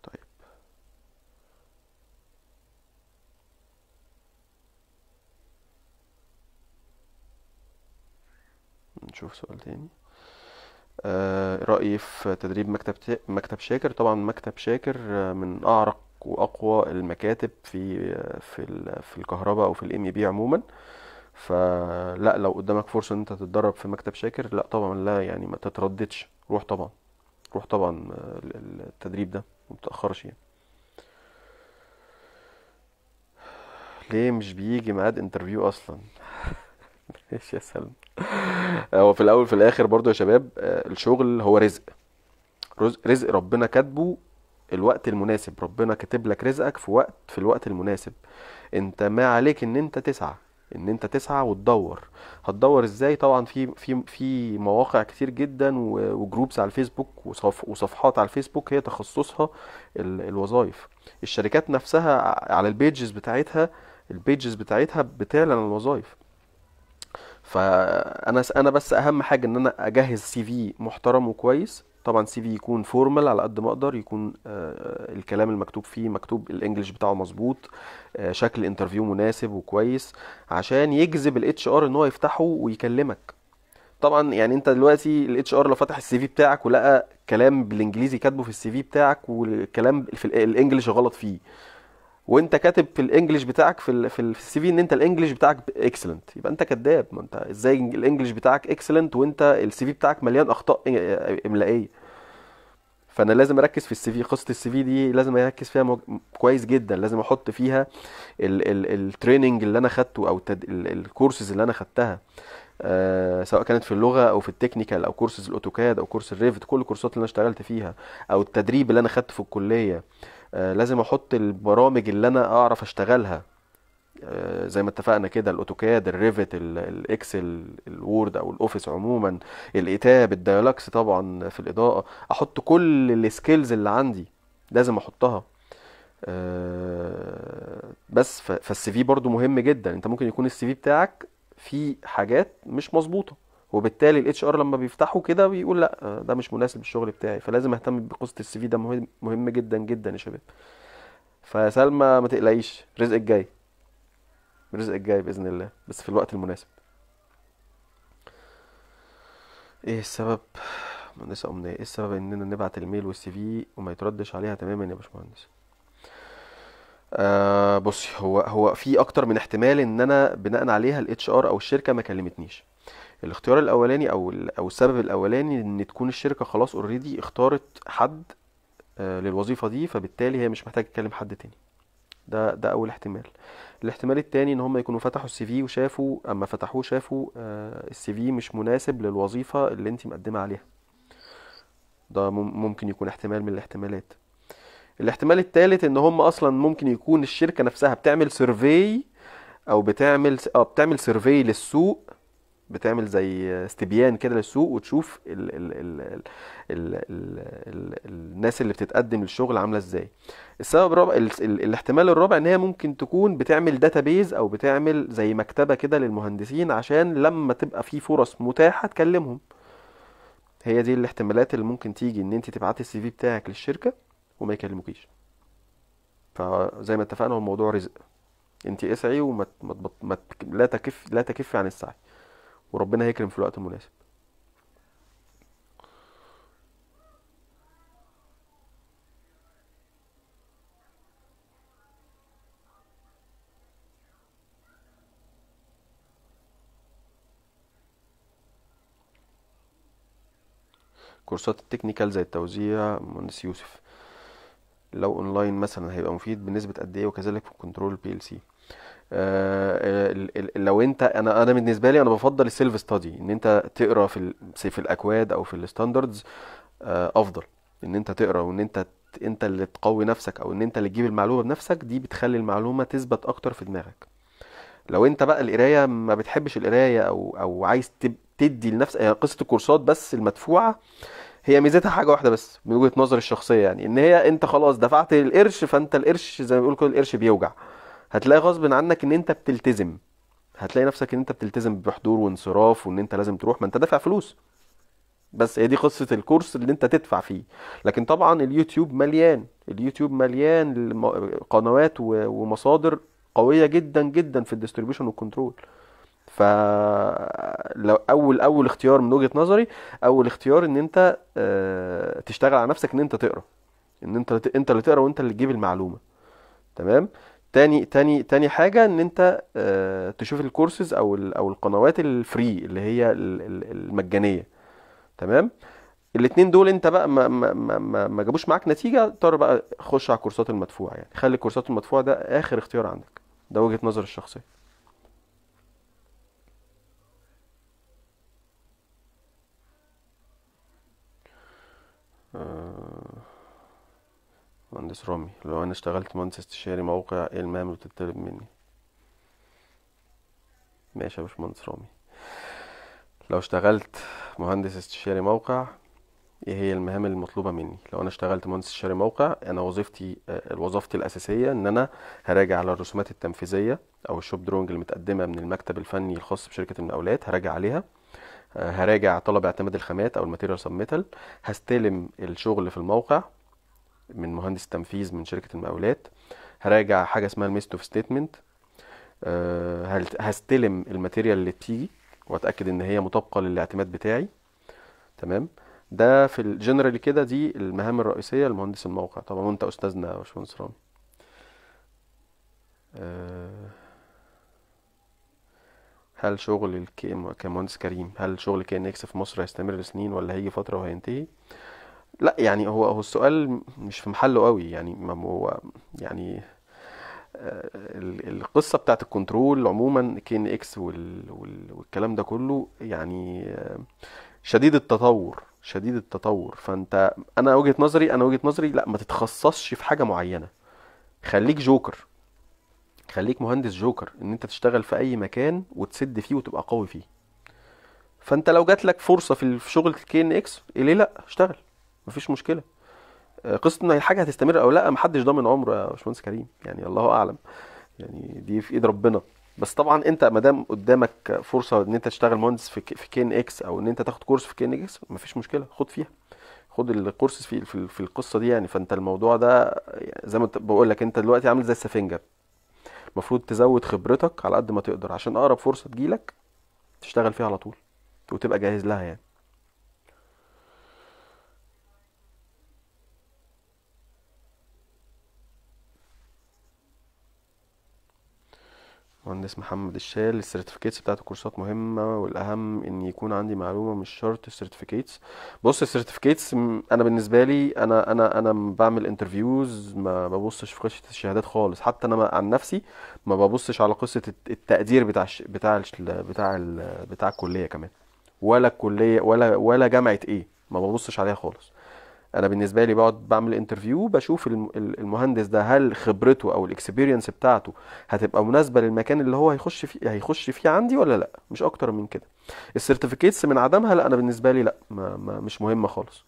طيب نشوف سؤال تاني آه رأيي في تدريب مكتب مكتب شاكر طبعا مكتب شاكر آه، من أعرق وأقوى المكاتب في آه، في في الكهرباء أو في الام بي e عموما آه فلا لو قدامك فرصه ان انت تتدرب في مكتب شاكر لا طبعا لا يعني ما تترددش روح طبعا روح طبعا آه، التدريب ده متأخرش يعني ليه مش بيجي ميعاد انترفيو اصلا ماشي يا سلم هو في الاول في الاخر برضو يا شباب آه، الشغل هو رزق رزق ربنا كاتبه الوقت المناسب ربنا كاتب لك رزقك في وقت في الوقت المناسب انت ما عليك ان انت تسعى ان انت تسعى وتدور هتدور ازاي طبعا في في في مواقع كتير جدا وجروبس على الفيسبوك وصف وصفحات على الفيسبوك هي تخصصها الوظائف الشركات نفسها على البيجز بتاعتها البيجز بتاعتها بتعلن الوظائف فانا انا بس اهم حاجه ان انا اجهز سي في محترم وكويس طبعا سي في يكون فورمال على قد ما اقدر يكون آه، الكلام المكتوب فيه مكتوب الانجليش بتاعه مظبوط آه، شكل انترفيو مناسب وكويس عشان يجذب الاتش ار ان هو يفتحه ويكلمك طبعا يعني انت دلوقتي الاتش ار لو فتح السي في بتاعك ولقى كلام بالانجليزي كاتبه في السي في بتاعك والكلام في الانجليش غلط فيه وانت كاتب في الانجليش بتاعك في في السي في ان انت الانجليش بتاعك اكسلنت يبقى انت كذاب ما انت ازاي الانجليش بتاعك اكسلنت وانت السي في بتاعك مليان اخطاء إيه، إيه، املائيه فانا لازم اركز في السي في قصه السي في دي لازم اركز فيها مج... كويس جدا لازم احط فيها التريننج اللي انا خدته او الكورسز اللي انا خدتها آه سواء كانت في اللغه او في التكنيكال او كورسز الاوتوكاد او كورس الريفت كل الكورسات اللي انا اشتغلت فيها او التدريب اللي انا خدته في الكليه آه آه، لازم احط البرامج اللي انا اعرف اشتغلها آه، زي ما اتفقنا كده الاوتوكاد الريفت الاكسل الوورد او الاوفيس عموما الايتاب الديالكس طبعا في الاضاءه احط كل السكيلز اللي عندي لازم احطها آه، بس فالسي في برضو مهم جدا انت ممكن يكون السي في بتاعك فيه حاجات مش مظبوطه وبالتالي الاتش ار لما بيفتحه كده بيقول لا ده مش مناسب للشغل بتاعي فلازم اهتم بقصه السي في ده مهم مهم جدا جدا يا شباب فسلمى ما تقلقيش رزقك جاي رزقك جاي باذن الله بس في الوقت المناسب ايه السبب مهندسه امنيه ايه السبب اننا نبعت الميل والسي في وما يتردش عليها تماما يا باشمهندس آه بصي هو هو في اكتر من احتمال ان انا بناء عليها الاتش ار او الشركه ما كلمتنيش الاختيار الاولاني او او السبب الاولاني ان تكون الشركه خلاص اوريدي اختارت حد آه، للوظيفه دي فبالتالي هي مش محتاجه تكلم حد تاني ده ده اول احتمال الاحتمال التاني ان هم يكونوا فتحوا السي في وشافوا اما فتحوه شافوا آه، السي في مش مناسب للوظيفه اللي انت مقدمه عليها ده ممكن يكون احتمال من الاحتمالات الاحتمال التالت ان هم اصلا ممكن يكون الشركه نفسها بتعمل سيرفي او بتعمل اه بتعمل سيرفي للسوق بتعمل زي استبيان كده للسوق وتشوف ال ال ال ال الـ الـ الناس اللي بتتقدم للشغل عامله ازاي السبب الرابع الاحتمال الرابع ان هي ممكن تكون بتعمل داتابيز او بتعمل زي مكتبه كده للمهندسين عشان لما تبقى في فرص متاحه تكلمهم هي دي الاحتمالات اللي ممكن تيجي ان انت تبعتي السي في بتاعك للشركه وما يكلموكيش فزي ما اتفقنا هو الموضوع رزق انت اسعي وما ما لا تكف لا تكفي عن السعي وربنا هيكرم في الوقت المناسب كورسات التكنيكال زي التوزيع مهندس يوسف لو اونلاين مثلا هيبقى مفيد بنسبة قد ايه وكذلك في كنترول بي ال سي آه، لو انت انا انا بالنسبه لي انا بفضل السيلف ستادي ان انت تقرا في في الاكواد او في الستاندردز آه، افضل ان انت تقرا وان انت انت اللي تقوي نفسك او ان انت اللي تجيب المعلومه بنفسك دي بتخلي المعلومه تثبت اكتر في دماغك لو انت بقى القرايه ما بتحبش القرايه او او عايز تدي لنفسك يعني قصه الكورسات بس المدفوعه هي ميزتها حاجه واحده بس من وجهه نظري الشخصيه يعني ان هي انت خلاص دفعت القرش فانت القرش زي ما بيقولوا كده القرش بيوجع هتلاقي غصب عنك ان انت بتلتزم هتلاقي نفسك ان انت بتلتزم بحضور وانصراف وان انت لازم تروح ما انت دافع فلوس بس هي دي قصه الكورس اللي انت تدفع فيه لكن طبعا اليوتيوب مليان اليوتيوب مليان قنوات ومصادر قويه جدا جدا في الديستريبيوشن والكنترول ف لو اول اول اختيار من وجهه نظري اول اختيار ان انت آه، تشتغل على نفسك ان انت تقرا ان انت انت اللي تقرا وانت اللي تجيب المعلومه تمام تاني تاني تاني حاجه ان انت آه، تشوف الكورسز او او القنوات الفري اللي هي المجانيه تمام الاتنين دول انت بقى ما, ما, ما, ما جابوش معاك نتيجه اضطر بقى خش على الكورسات المدفوعه يعني خلي الكورسات المدفوعه ده اخر اختيار عندك ده وجهه نظري الشخصيه آه مهندس رامي لو انا اشتغلت مهندس استشاري موقع ايه المهام اللي بتطلب مني ماشي يا باشمهندس رامي لو اشتغلت مهندس استشاري موقع ايه هي المهام المطلوبه مني لو انا اشتغلت مهندس استشاري موقع انا وظيفتي آه، وظيفتي الاساسيه ان انا هراجع على الرسومات التنفيذيه او الشوب درونج المتقدمه من المكتب الفني الخاص بشركه المقاولات هراجع عليها آه، هراجع طلب اعتماد الخامات او الماتيريال سب هستلم الشغل في الموقع من مهندس تنفيذ من شركه المقاولات هراجع حاجه اسمها الميست اوف ستيتمنت آه، هستلم الماتيريال اللي بتيجي واتاكد ان هي مطابقه للاعتماد بتاعي تمام ده في الجنرال كده دي المهام الرئيسيه لمهندس الموقع طبعا وانت استاذنا يا باشمهندس رامي آه، هل شغل الكي... كمهندس كريم هل شغل كي ان اكس في مصر هيستمر سنين ولا هيجي فتره وهينتهي لا يعني هو هو السؤال مش في محله قوي يعني ما هو يعني آه، القصه بتاعت الكنترول عموما كين اكس والكلام ده كله يعني آه، شديد التطور شديد التطور فانت انا وجهه نظري انا وجهه نظري لا ما تتخصصش في حاجه معينه خليك جوكر خليك مهندس جوكر ان انت تشتغل في اي مكان وتسد فيه وتبقى قوي فيه فانت لو جات لك فرصه في شغل كين اكس ليه لا اشتغل مفيش مشكله آه، قصه ان الحاجه هتستمر او لا محدش ضامن عمره يا باشمهندس كريم يعني الله اعلم يعني دي في ايد ربنا بس طبعا انت ما دام قدامك فرصه ان انت تشتغل مهندس في في كين اكس او ان انت تاخد كورس في كين اكس مفيش مشكله خد فيها خد الكورس في في, في القصه دي يعني فانت الموضوع ده يعني زي ما بقول لك انت دلوقتي عامل زي السفنجه المفروض تزود خبرتك على قد ما تقدر عشان اقرب فرصه تجيلك تشتغل فيها على طول وتبقى جاهز لها يعني مهندس محمد الشال السيرتيفيكيتس بتاعت الكورسات مهمة والأهم إن يكون عندي معلومة مش شرط السيرتيفيكيتس بص السيرتيفيكيتس أنا بالنسبة لي أنا أنا أنا بعمل انترفيوز ما ببصش في قصة الشهادات خالص حتى أنا عن نفسي ما ببصش على قصة التقدير بتاع الش... بتاع الش... بتاع ال... بتاع الكلية كمان ولا الكلية ولا ولا جامعة إيه ما ببصش عليها خالص انا بالنسبه لي بقعد بعمل انترفيو بشوف المهندس ده هل خبرته او الاكسبيرينس بتاعته هتبقى مناسبه للمكان اللي هو هيخش فيه هيخش فيه عندي ولا لا مش اكتر من كده السيرتيفيكيتس من عدمها لا انا بالنسبه لي لا ما ما مش مهمه خالص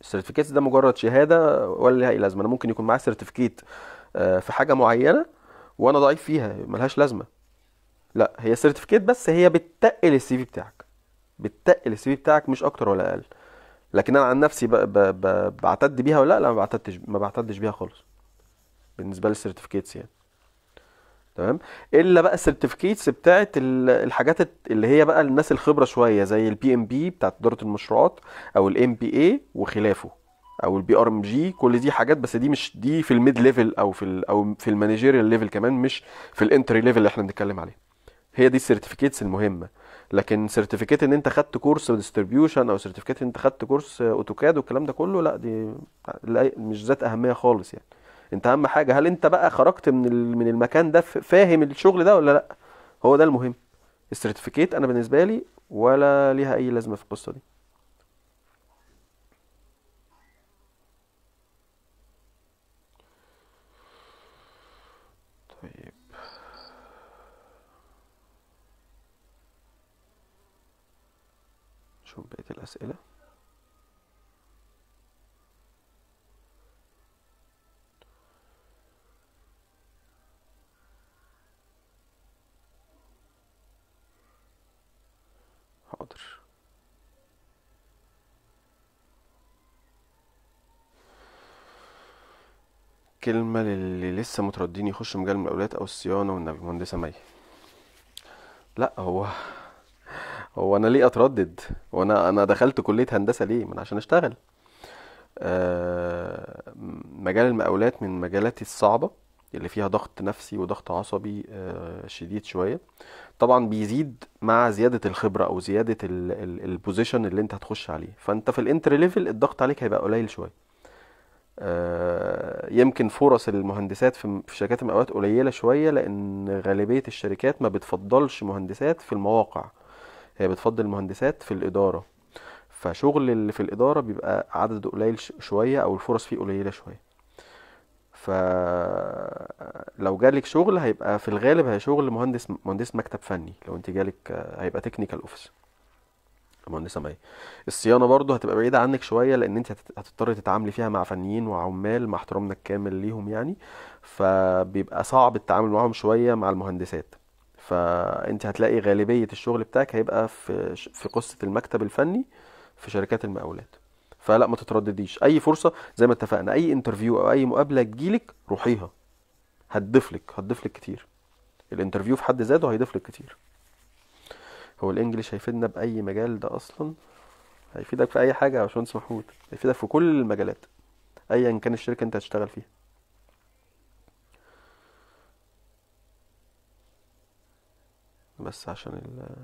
السيرتيفيكيتس ده مجرد شهاده ولا لها اي لازمه انا ممكن يكون معايا سيرتيفيكيت آه، في حاجه معينه وانا ضعيف فيها ملهاش لازمه لا هي سيرتيفيكيت بس هي بتتقل السي في بتاعك بتتقل السي في بتاعك مش اكتر ولا اقل لكن انا عن نفسي بعتد بيها ولا لا ما بعتدش ما بعتدش بيها خالص بالنسبه للسيرتيفيكيتس يعني تمام الا بقى السيرتيفيكيتس بتاعه الحاجات اللي هي بقى الناس الخبره شويه زي البي ام بي بتاعه اداره المشروعات او الام بي اي وخلافه او البي ار ام جي كل دي حاجات بس دي مش دي في الميد ليفل او في او في المانجيريال ليفل كمان مش في الانتري ليفل اللي احنا بنتكلم عليه هي دي السيرتيفيكيتس المهمه لكن سيرتيفيكيت ان انت خدت كورس ديستريبيوشن او سيرتيفيكيت ان انت خدت كورس اوتوكاد والكلام ده كله لا دي مش ذات اهميه خالص يعني انت اهم حاجه هل انت بقى خرجت من من المكان ده فاهم الشغل ده ولا لا هو ده المهم السيرتيفيكيت انا بالنسبه لي ولا ليها اي لازمه في القصه دي نشوف بقية الأسئلة حاضر كلمة للي لسه مترددين يخشوا مجال المقاولات أو الصيانة والمهندسة مي لأ هو هو انا ليه اتردد وانا انا دخلت كليه هندسه ليه من عشان اشتغل آه، مجال المقاولات من مجالاتي الصعبه اللي فيها ضغط نفسي وضغط عصبي آه، شديد شويه طبعا بيزيد مع زياده الخبره او زياده البوزيشن اللي انت هتخش عليه فانت في الانتري ليفل الضغط عليك هيبقى قليل شويه آه، يمكن فرص المهندسات في شركات المقاولات قليله شويه لان غالبيه الشركات ما بتفضلش مهندسات في المواقع هي بتفضل المهندسات في الإدارة فشغل اللي في الإدارة بيبقى عدده قليل شوية أو الفرص فيه قليلة شوية فلو جالك شغل هيبقى في الغالب هي شغل مهندس مهندس مكتب فني لو انت جالك هيبقى تكنيكال اوفيس مهندسه مائيه الصيانه برضو هتبقى بعيده عنك شويه لان انت هتضطري تتعاملي فيها مع فنيين وعمال مع احترامنا الكامل ليهم يعني فبيبقى صعب التعامل معاهم شويه مع المهندسات فانت هتلاقي غالبيه الشغل بتاعك هيبقى في في قصه المكتب الفني في شركات المقاولات فلا ما تتردديش اي فرصه زي ما اتفقنا اي انترفيو او اي مقابله تجيلك روحيها هتضيفلك هتضيفلك كتير الانترفيو في حد ذاته هيضيفلك كتير هو الانجليش هيفيدنا باي مجال ده اصلا هيفيدك في اي حاجه يا باشمهندس محمود هيفيدك في كل المجالات ايا كان الشركه انت هتشتغل فيها بس عشان ال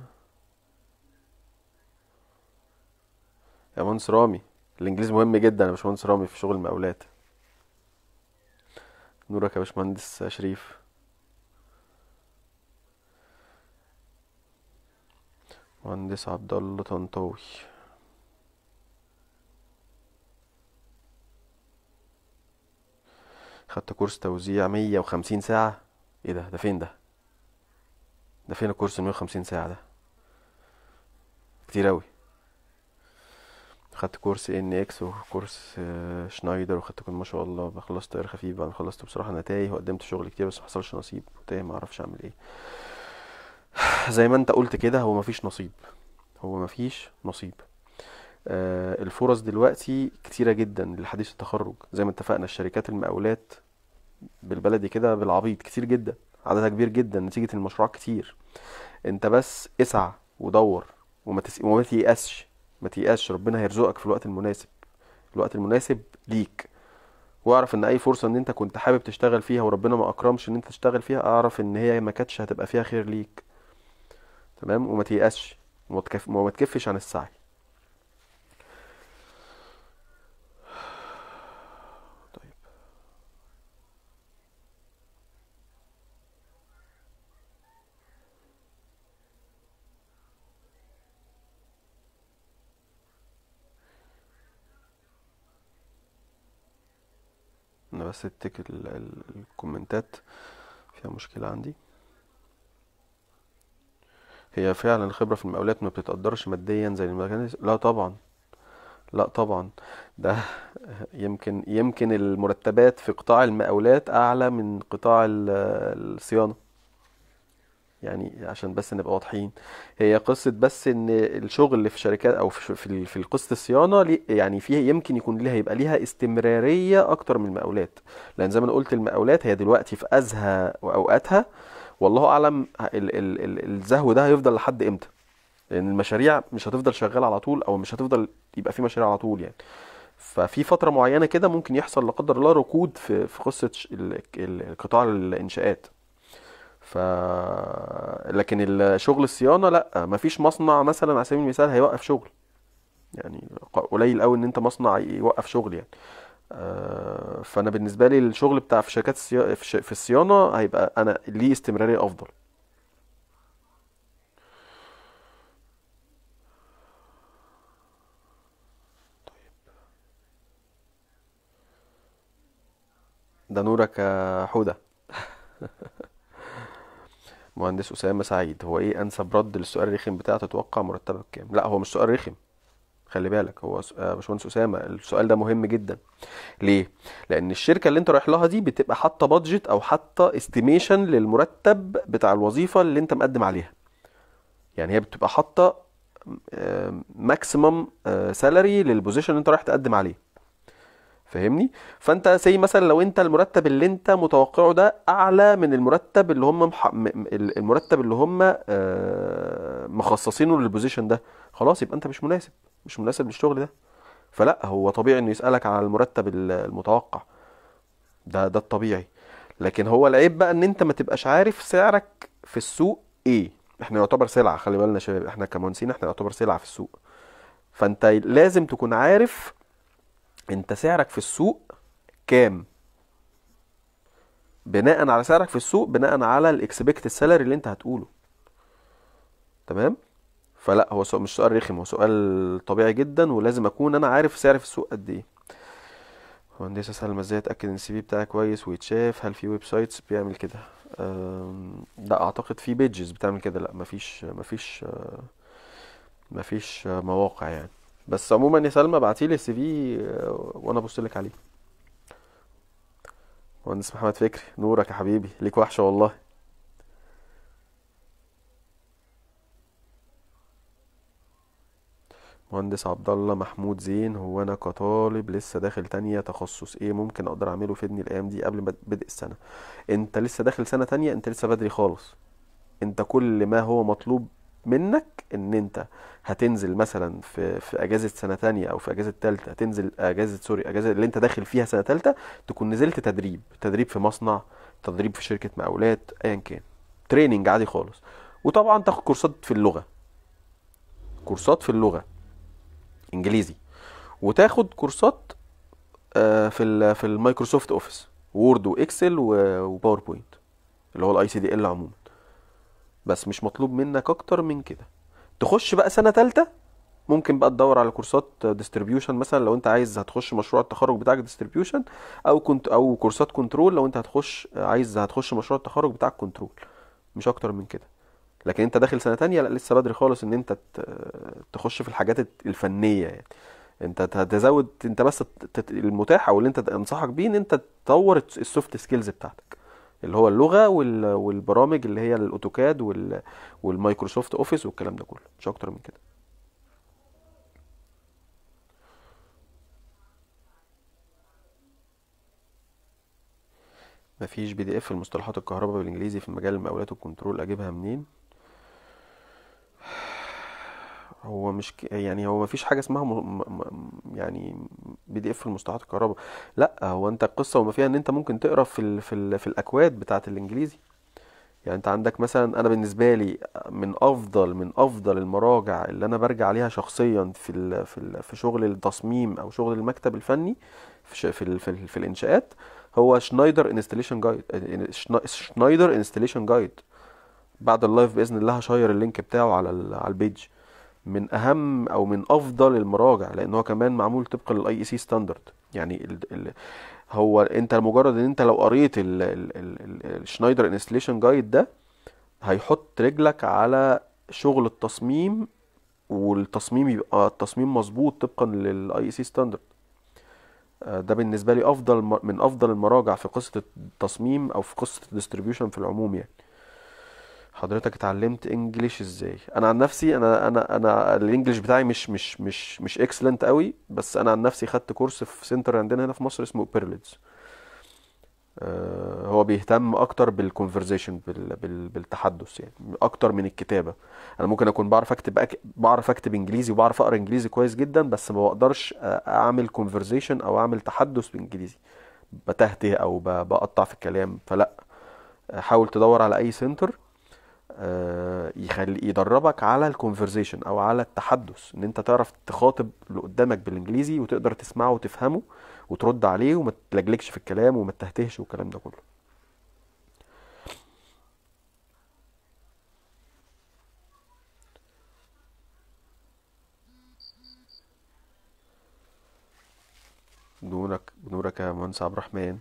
يا مهندس رامي الانجليزي مهم جدا يا باشمهندس رامي في شغل المقاولات نورك يا باشمهندس شريف مهندس عبد الله طنطاوي خدت كورس توزيع مية وخمسين ساعة ايه ده ده فين ده ده فين الكورس 150 ساعة ده كتير أوي خدت كورس ان اكس وكورس آه، شنايدر وخدت كل ما شاء الله خلصت طيار خفيف بعد ما خلصت بصراحه انا تايه وقدمت شغل كتير بس محصلش نصيب وتايه ما اعرفش اعمل ايه زي ما انت قلت كده هو مفيش نصيب هو مفيش نصيب آه، الفرص دلوقتي كتيرة جدا لحديث التخرج زي ما اتفقنا الشركات المقاولات بالبلدي كده بالعبيط كتير جدا عددها كبير جدا نتيجه المشروع كتير انت بس اسعى ودور وما تيأسش ما تيأسش ربنا هيرزقك في الوقت المناسب الوقت المناسب ليك واعرف ان اي فرصه ان انت كنت حابب تشتغل فيها وربنا ما اكرمش ان انت تشتغل فيها اعرف ان هي ما كانتش هتبقى فيها خير ليك تمام وما تيأسش وما تكفش عن السعي سكة الكومنتات فيها مشكلة عندي هي فعلا الخبرة في المقاولات ما بتتقدرش ماديا زي الميكانيزم لا طبعا لا طبعا ده يمكن يمكن المرتبات في قطاع المقاولات اعلى من قطاع الصيانه يعني عشان بس نبقى واضحين هي قصه بس ان الشغل في شركات او في في قصه الصيانه يعني فيها يمكن يكون ليها يبقى ليها استمراريه اكتر من المقاولات لان زي ما انا قلت المقاولات هي دلوقتي في ازهى واوقاتها والله اعلم الزهو ده هيفضل لحد امتى لان المشاريع مش هتفضل شغاله على طول او مش هتفضل يبقى في مشاريع على طول يعني ففي فتره معينه كده ممكن يحصل لا قدر الله ركود في في قصه قطاع الانشاءات ف لكن الشغل الصيانه لا مفيش مصنع مثلا على سبيل المثال هيوقف شغل يعني قليل قوي ان انت مصنع يوقف شغل يعني آه، فانا بالنسبه لي الشغل بتاع في شركات الصيانة في الصيانه هيبقى انا ليه استمراريه افضل طيب. ده نورك يا حوده مهندس اسامه سعيد هو ايه انسب رد للسؤال الرخم بتاع تتوقع مرتبك كام لا هو مش سؤال رخم خلي بالك هو آه، باشمهندس اسامه السؤال ده مهم جدا ليه لان الشركه اللي انت رايح لها دي بتبقى حاطه بادجت او حاطه استيميشن للمرتب بتاع الوظيفه اللي انت مقدم عليها يعني هي بتبقى حاطه ماكسيمم سالري للبوزيشن اللي انت رايح تقدم عليه فاهمني فانت سي مثلا لو انت المرتب اللي انت متوقعه ده اعلى من المرتب اللي هم مح... المرتب اللي هم آه، مخصصينه للبوزيشن ده خلاص يبقى انت مش مناسب مش مناسب للشغل ده فلا هو طبيعي انه يسالك على المرتب المتوقع ده ده الطبيعي لكن هو العيب بقى ان انت ما تبقاش عارف سعرك في السوق ايه احنا يعتبر سلعه خلي بالنا يا شباب احنا كمهندسين احنا يعتبر سلعه في السوق فانت لازم تكون عارف انت سعرك في السوق كام بناء على سعرك في السوق بناء على الاكسبكت السالري اللي انت هتقوله تمام فلا هو سؤال مش سؤال رخم هو سؤال طبيعي جدا ولازم اكون انا عارف سعر في السوق قد ايه مهندسة سلمى ازاي اتاكد ان السي في بتاعي كويس ويتشاف هل في ويب سايتس بيعمل كده لا اعتقد في بيجز بتعمل كده لا مفيش مفيش آه، مفيش آه، مواقع يعني بس عموما يا سلمى ابعتي لي السي في آه، وانا ابص لك عليه مهندس محمد فكري نورك يا حبيبي ليك وحشه والله مهندس عبد الله محمود زين هو انا كطالب لسه داخل تانية تخصص ايه ممكن اقدر اعمله في ابني الايام دي قبل بدء السنه انت لسه داخل سنه تانية انت لسه بدري خالص انت كل ما هو مطلوب منك ان انت هتنزل مثلا في في اجازه سنه تانية او في اجازه ثالثه تنزل اجازه سوري اجازه اللي انت داخل فيها سنه ثالثه تكون نزلت تدريب تدريب في مصنع تدريب في شركه مقاولات ايا كان تريننج عادي خالص وطبعا تاخد كورسات في اللغه كورسات في اللغه انجليزي وتاخد كورسات آه، في في المايكروسوفت اوفيس وورد واكسل وباوربوينت اللي هو الاي سي دي ال عموما بس مش مطلوب منك اكتر من كده تخش بقى سنه ثالثه ممكن بقى تدور على كورسات ديستريبيوشن مثلا لو انت عايز هتخش مشروع التخرج بتاعك ديستريبيوشن او كنت او كورسات كنترول لو انت هتخش عايز هتخش مشروع التخرج بتاعك كنترول مش اكتر من كده لكن انت داخل سنه تانية لا لسه بدري خالص ان انت تخش في الحاجات الفنيه يعني انت هتزود انت بس المتاح او اللي انت انصحك بيه ان انت تطور السوفت سكيلز بتاعتك اللي هو اللغه والبرامج اللي هي الاوتوكاد والمايكروسوفت اوفيس والكلام ده كله مش اكتر من كده مفيش بي دي اف لمصطلحات الكهرباء بالانجليزي في مجال المقاولات والكنترول اجيبها منين هو مش ك... يعني هو مفيش حاجه اسمها م... م... يعني بي دي اف في المصطلحات الكهرباء لا هو انت القصه وما فيها ان انت ممكن تقرا في ال... في, ال... في الاكواد بتاعه الانجليزي يعني انت عندك مثلا انا بالنسبه لي من افضل من افضل المراجع اللي انا برجع عليها شخصيا في ال... في, ال... في شغل التصميم او شغل المكتب الفني في ش... في, ال... في, ال... في الانشاءات هو شنايدر انستليشن جايد شنايدر انستليشن جايد بعد اللايف باذن الله هشير اللينك بتاعه على ال... على البيج من اهم او من افضل المراجع لان هو كمان معمول طبقا للاي اي سي ستاندرد يعني ال ال هو انت مجرد ان انت لو قريت الشنايدر انستليشن جايد ده هيحط رجلك على شغل التصميم والتصميم يبقى التصميم مظبوط طبقا للاي سي ستاندرد ده بالنسبه لي افضل من افضل المراجع في قصه التصميم او في قصه الديستريبيوشن في العموم يعني حضرتك اتعلمت انجليش ازاي انا عن نفسي انا انا انا الانجليش بتاعي مش مش مش مش اكسلنت قوي بس انا عن نفسي خدت كورس في سنتر عندنا هنا في مصر اسمه بيرليدز آه، هو بيهتم اكتر بالكونفرزيشن بال بال بالتحدث يعني اكتر من الكتابه انا ممكن اكون بعرف اكتب أك... بعرف اكتب انجليزي وبعرف اقرا انجليزي كويس جدا بس ما بقدرش آه، اعمل كونفرزيشن او اعمل تحدث بانجليزي بتهته او ب... بقطع في الكلام فلا آه، حاول تدور على اي سنتر آه، يخلي يدربك على الكونفرزيشن او على التحدث ان انت تعرف تخاطب اللي قدامك بالانجليزي وتقدر تسمعه وتفهمه وترد عليه وما تلجلجش في الكلام وما تتهتهش والكلام ده كله نورك نورك يا مهندس عبد الرحمن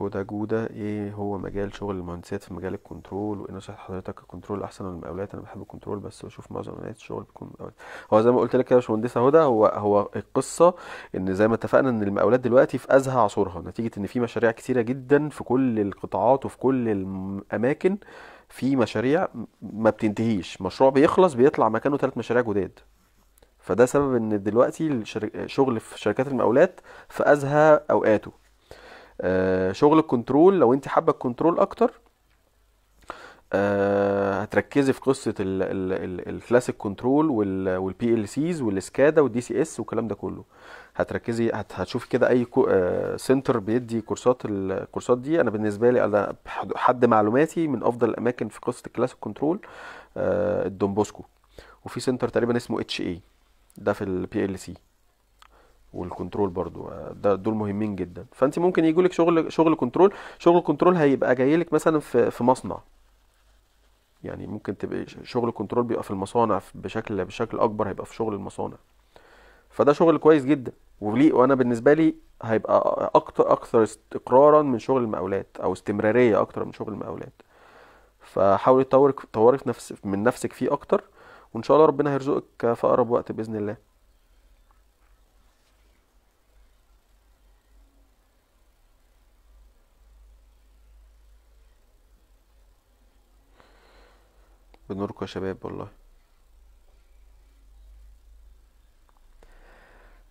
هدى جودة ايه هو مجال شغل المهندسات في مجال الكنترول وايه نصيحة حضرتك الكنترول احسن من المقاولات انا بحب الكنترول بس بشوف معظم مقاولات الشغل بتكون مقاولات هو زي ما قلت لك يا باشمهندسة هدى هو هو القصة ان زي ما اتفقنا ان المقاولات دلوقتي في ازهى عصورها نتيجة ان في مشاريع كتيرة جدا في كل القطاعات وفي كل الاماكن في مشاريع ما بتنتهيش مشروع بيخلص بيطلع مكانه ثلاث مشاريع جداد فده سبب ان دلوقتي الشغل في شركات المقاولات في ازهى اوقاته آه، شغل الكنترول لو انت حابه الكنترول اكتر آه، هتركزي في قصه الكلاسيك كنترول والبي ال سيز والاسكادا والدي سي اس والكلام ده كله هتركزي هتشوفي كده اي سنتر آه، بيدي كورسات الكورسات دي انا بالنسبه لي انا حد معلوماتي من افضل الاماكن في قصه الكلاسيك كنترول الدومبوسكو وفي سنتر تقريبا اسمه اتش اي ده في البي ال سي والكنترول برضو آه، ده دول مهمين جدا فانت ممكن يجي لك شغل شغل كنترول شغل كنترول هيبقى جاي لك مثلا في في مصنع يعني ممكن تبقى شغل كنترول بيبقى في المصانع بشكل بشكل اكبر هيبقى في شغل المصانع فده شغل كويس جدا ولي وانا بالنسبه لي هيبقى اكتر اكثر استقرارا من شغل المقاولات او استمراريه اكتر من شغل المقاولات فحاولي تطورك تطوري في نفس من نفسك فيه اكتر وان شاء الله ربنا هيرزقك في اقرب وقت باذن الله بنوركم يا شباب والله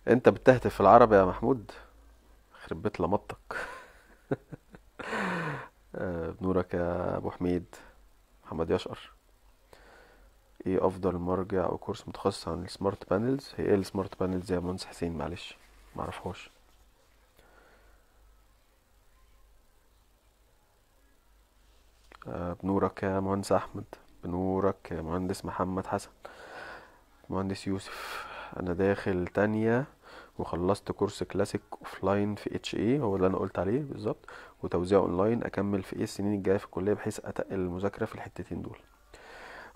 انت بتهتف في العربي يا محمود خرب بيت لمطك آه، بنورك يا ابو حميد محمد يشقر ايه افضل مرجع او كورس متخصص عن السمارت بانلز هي ايه السمارت بانلز يا مهندس حسين معلش معرفهاش آه، بنورك يا مهندس احمد بنورك يا مهندس محمد حسن مهندس يوسف انا داخل تانية وخلصت كورس كلاسيك اوفلاين في اتش اي هو اللي انا قلت عليه بالظبط وتوزيع اونلاين اكمل في ايه السنين الجايه في الكليه بحيث اتقل المذاكره في الحتتين دول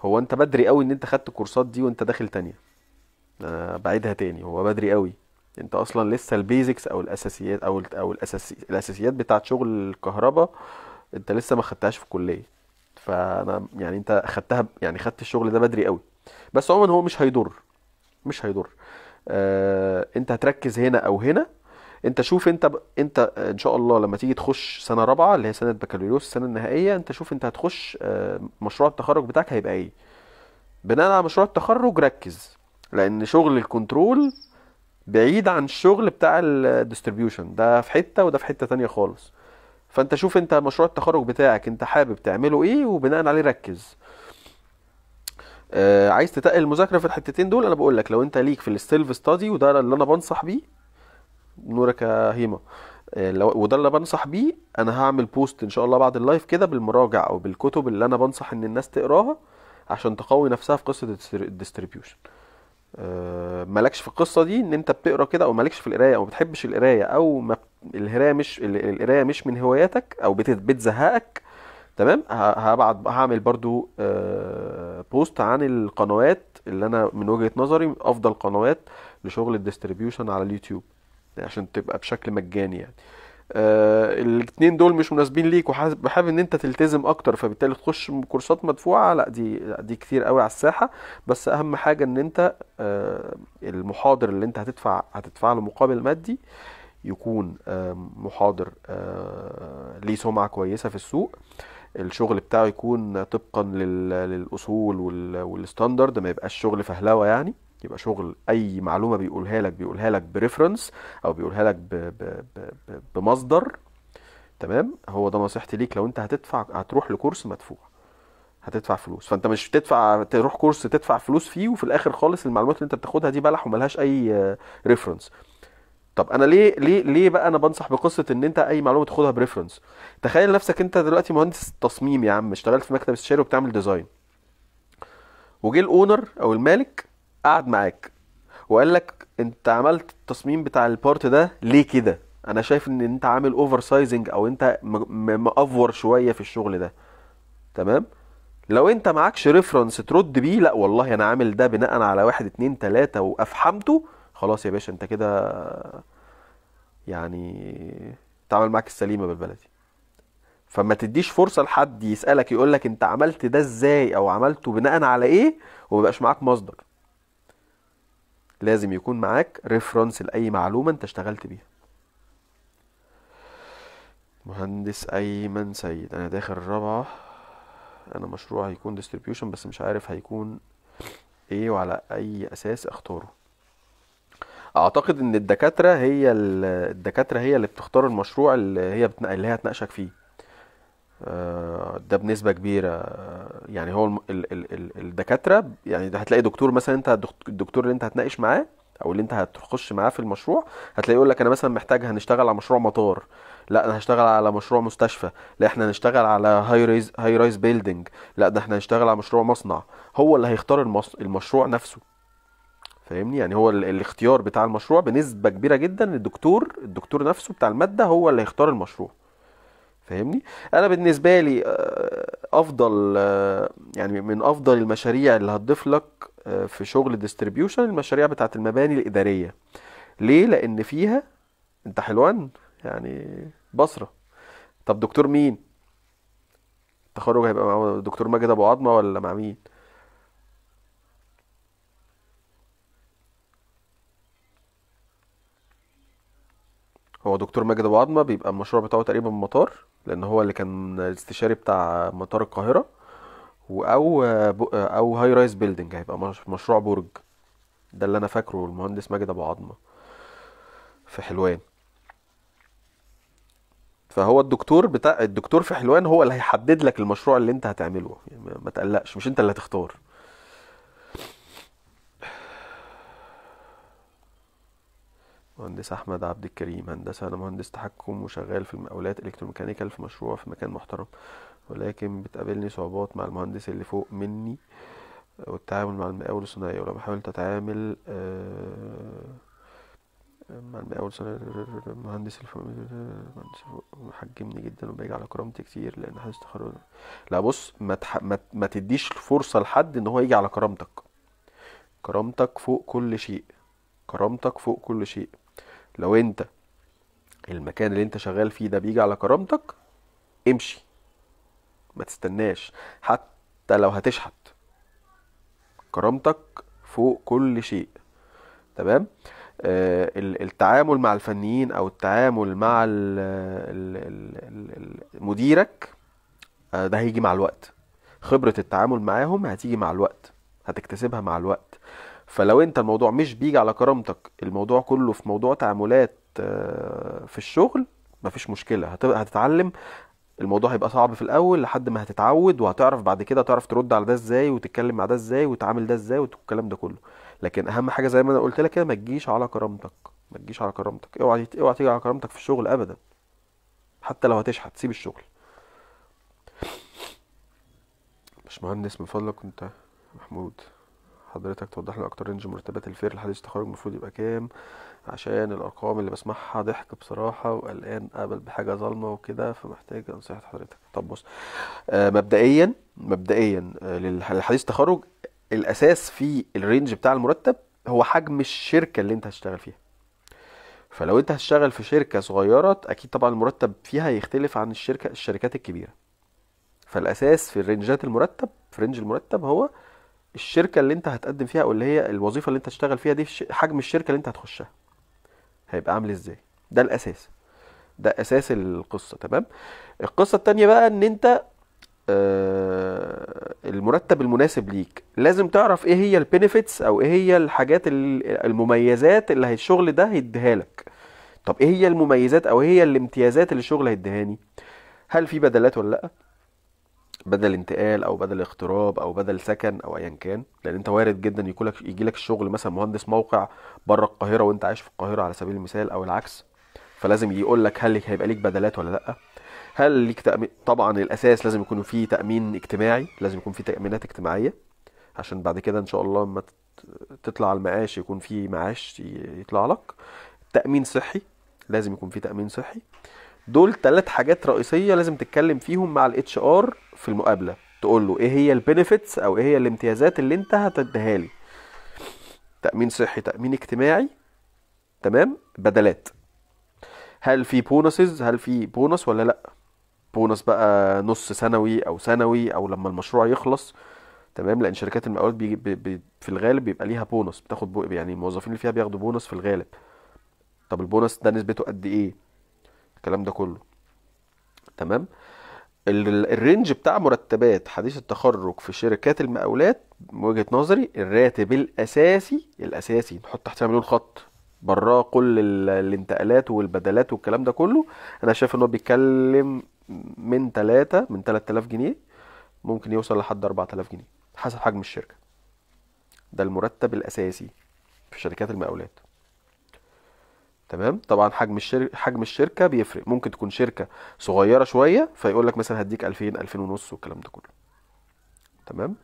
هو انت بدري قوي ان انت خدت الكورسات دي وانت داخل تانية انا بعيدها تاني هو بدري قوي انت اصلا لسه البيزكس او الاساسيات او او الاساسيات بتاعت شغل الكهرباء انت لسه ما خدتهاش في الكليه فانا يعني انت خدتها يعني خدت الشغل ده بدري قوي بس عموما هو مش هيضر مش هيضر آه انت هتركز هنا او هنا انت شوف انت ب... انت ان شاء الله لما تيجي تخش سنه رابعه اللي هي سنه بكالوريوس السنه النهائيه انت شوف انت هتخش آه، مشروع التخرج بتاعك هيبقى ايه بناء على مشروع التخرج ركز لان شغل الكنترول بعيد عن الشغل بتاع الديستريبيوشن ده في حته وده في حته تانية خالص فانت شوف انت مشروع التخرج بتاعك انت حابب تعمله ايه وبناء عليه ركز آه عايز تتقل المذاكره في الحتتين دول انا بقول لك لو انت ليك في السيلف ستادي وده اللي انا بنصح بيه نورك يا هيما آه، لو وده اللي بنصح بيه انا هعمل بوست ان شاء الله بعد اللايف كده بالمراجع او بالكتب اللي انا بنصح ان الناس تقراها عشان تقوي نفسها في قصه الديستريبيوشن آه، مالكش في القصه دي ان انت بتقرا كده او مالكش في القرايه او ما بتحبش القرايه او ما القرايه مش القرايه مش من هواياتك او بتزهقك تمام هبعت هعمل برضو بوست آه، عن القنوات اللي انا من وجهه نظري افضل قنوات لشغل الديستريبيوشن على اليوتيوب عشان تبقى بشكل مجاني يعني آه الاثنين دول مش مناسبين ليك وحابب ان انت تلتزم اكتر فبالتالي تخش كورسات مدفوعه لا دي دي كتير قوي على الساحه بس اهم حاجه ان انت آه المحاضر اللي انت هتدفع هتدفع له مقابل مادي آه يكون آه، محاضر آه، ليه سمعه كويسه في السوق الشغل بتاعه يكون طبقا للاصول والستاندرد ما يبقاش شغل فهلوه يعني يبقى شغل اي معلومه بيقولها لك بيقولها لك بريفرنس او بيقولها لك بمصدر تمام هو ده نصيحتي ليك لو انت هتدفع هتروح لكورس مدفوع هتدفع فلوس فانت مش تدفع تروح كورس تدفع فلوس فيه وفي الاخر خالص المعلومات اللي انت بتاخدها دي بلح وملهاش اي ريفرنس آه، طب انا ليه ليه ليه بقى انا بنصح بقصه ان انت اي معلومه تاخدها بريفرنس تخيل نفسك انت دلوقتي مهندس تصميم يا عم اشتغلت في مكتب استشاري وبتعمل ديزاين وجه الاونر او المالك قعد معاك وقال لك انت عملت التصميم بتاع البارت ده ليه كده انا شايف ان انت عامل اوفر سايزنج او انت مأفور شويه في الشغل ده تمام لو انت معكش ريفرنس ترد بيه لا والله انا عامل ده بناء على واحد اتنين تلاتة وافحمته خلاص يا باشا انت كده يعني تعمل معاك السليمه بالبلدي فما تديش فرصه لحد يسالك يقول لك انت عملت ده ازاي او عملته بناء على ايه وما يبقاش معاك مصدر لازم يكون معاك ريفرنس لاي معلومه انت اشتغلت بيها مهندس ايمن سيد انا داخل الرابعه انا مشروع هيكون ديستريبيوشن بس مش عارف هيكون ايه وعلى اي اساس اختاره اعتقد ان الدكاتره هي الدكاتره هي اللي بتختار المشروع اللي هي اللي هي هتناقشك فيه آه، ده بنسبه كبيره آه، يعني هو ال... ال... الدكاتره يعني هتلاقي دكتور مثلا انت الدكتور اللي انت هتناقش معاه او اللي انت هتخش معاه في المشروع هتلاقيه يقول لك انا مثلا محتاج هنشتغل على مشروع مطار لا انا هشتغل على مشروع مستشفى لا احنا هنشتغل على هاي ريز هاي رايز بيلدينج لا ده احنا هنشتغل على مشروع مصنع هو اللي هيختار المشروع نفسه فاهمني يعني هو الاختيار بتاع المشروع بنسبه كبيره جدا الدكتور الدكتور نفسه بتاع الماده هو اللي هيختار المشروع فاهمني انا بالنسبه لي آه، افضل آه، يعني من افضل المشاريع اللي هتضيف لك آه، في شغل ديستريبيوشن المشاريع بتاعه المباني الاداريه ليه لان فيها انت حلوان يعني بصره طب دكتور مين التخرج هيبقى مع دكتور ماجد ابو عظمه ولا مع مين هو دكتور ماجد ابو عظمه بيبقى المشروع بتاعه تقريبا مطار لان هو اللي كان الاستشاري بتاع مطار القاهره او او هاي رايز بيلدينج هيبقى مشروع برج ده اللي انا فاكره المهندس ماجد ابو عظمه في حلوان فهو الدكتور بتاع الدكتور في حلوان هو اللي هيحدد لك المشروع اللي انت هتعمله يعني ما تقلقش مش انت اللي هتختار مهندس احمد عبد الكريم هندسه انا مهندس تحكم وشغال في المقاولات الكتروميكانيكال في مشروع في مكان محترم ولكن بتقابلني صعوبات مع المهندس اللي فوق مني والتعامل مع المقاول الصناعيه ولما حاولت اتعامل آه، مع المقاول الصناعي المهندس اللي فوق المهندس فوق جدا وبيجي على كرامتي كتير لان حاسس تخرج لا بص ما, تح... ما... ما تديش فرصه لحد ان هو يجي على كرامتك كرامتك فوق كل شيء كرامتك فوق كل شيء لو انت المكان اللي انت شغال فيه ده بيجي على كرامتك امشي ما تستناش حتى لو هتشحت كرامتك فوق كل شيء تمام آه التعامل مع الفنيين او التعامل مع ال ال مديرك آه ده هيجي مع الوقت خبرة التعامل معاهم هتيجي مع الوقت هتكتسبها مع الوقت فلو انت الموضوع مش بيجي على كرامتك الموضوع كله في موضوع تعاملات آه، في الشغل مفيش مشكله هتتعلم الموضوع هيبقى صعب في الاول لحد ما هتتعود وهتعرف بعد كده تعرف ترد على ده ازاي وتتكلم مع ده ازاي وتعامل ده ازاي والكلام ده كله لكن اهم حاجه زي ما انا قلت لك كده ما تجيش على كرامتك ما تجيش على كرامتك اوعى اوعى تيجي على كرامتك في الشغل ابدا حتى لو هتشحت سيب الشغل مش مهندس من فضلك انت محمود حضرتك توضح لي اكتر رينج مرتبات الفير لحديث التخرج المفروض يبقى كام عشان الارقام اللي بسمعها ضحك بصراحه وقلقان اقبل بحاجه ظالمه وكده فمحتاج نصيحه حضرتك طب بص آه، مبدئيا مبدئيا آه، للحديث لحديث التخرج الاساس في الرينج بتاع المرتب هو حجم الشركه اللي انت هتشتغل فيها فلو انت هتشتغل في شركه صغيره اكيد طبعا المرتب فيها يختلف عن الشركه الشركات الكبيره فالاساس في الرينجات المرتب في رينج المرتب هو الشركه اللي انت هتقدم فيها او اللي هي الوظيفه اللي انت هتشتغل فيها دي حجم الشركه اللي انت هتخشها هيبقى عامل ازاي ده الاساس ده اساس القصه تمام القصه التانية بقى ان انت آه، المرتب المناسب ليك لازم تعرف ايه هي البينيفيتس او ايه هي الحاجات المميزات اللي الشغل ده هيديها لك طب ايه هي المميزات او ايه هي الامتيازات اللي الشغل هيديهاني هل في بدلات ولا لا بدل انتقال او بدل اغتراب او بدل سكن او ايا كان لان انت وارد جدا يكون لك يجي لك الشغل مثلا مهندس موقع بره القاهره وانت عايش في القاهره على سبيل المثال او العكس فلازم يقول لك هل هيبقى ليك بدلات ولا لا هل ليك تأمين طبعا الاساس لازم يكون في تامين اجتماعي لازم يكون في تامينات اجتماعيه عشان بعد كده ان شاء الله لما تطلع المعاش يكون في معاش يطلع لك تامين صحي لازم يكون في تامين صحي دول ثلاث حاجات رئيسيه لازم تتكلم فيهم مع الاتش ار في المقابله تقول له ايه هي البنفيتس او ايه هي الامتيازات اللي انت هتديها لي تامين صحي تامين اجتماعي تمام بدلات هل في بونسز هل في بونص ولا لا بونص بقى نص سنوي او سنوي او لما المشروع يخلص تمام لان شركات المقاولات بي بي بي في الغالب بيبقى ليها بونص بتاخد بو يعني الموظفين اللي فيها بياخدوا بونص في الغالب طب البونص ده نسبته قد ايه الكلام ده كله تمام الرينج بتاع مرتبات حديث التخرج في شركات المقاولات من وجهه نظري الراتب الاساسي الاساسي نحط تحتها مليون خط براه كل الانتقالات والبدلات والكلام ده كله انا شايف ان هو بيتكلم من 3 من 3000 جنيه ممكن يوصل لحد 4000 جنيه حسب حجم الشركه ده المرتب الاساسي في شركات المقاولات تمام طبعا حجم الشركه حجم الشركه بيفرق ممكن تكون شركه صغيره شويه فيقول لك مثلا هديك 2000 2000 ونص والكلام ده كله تمام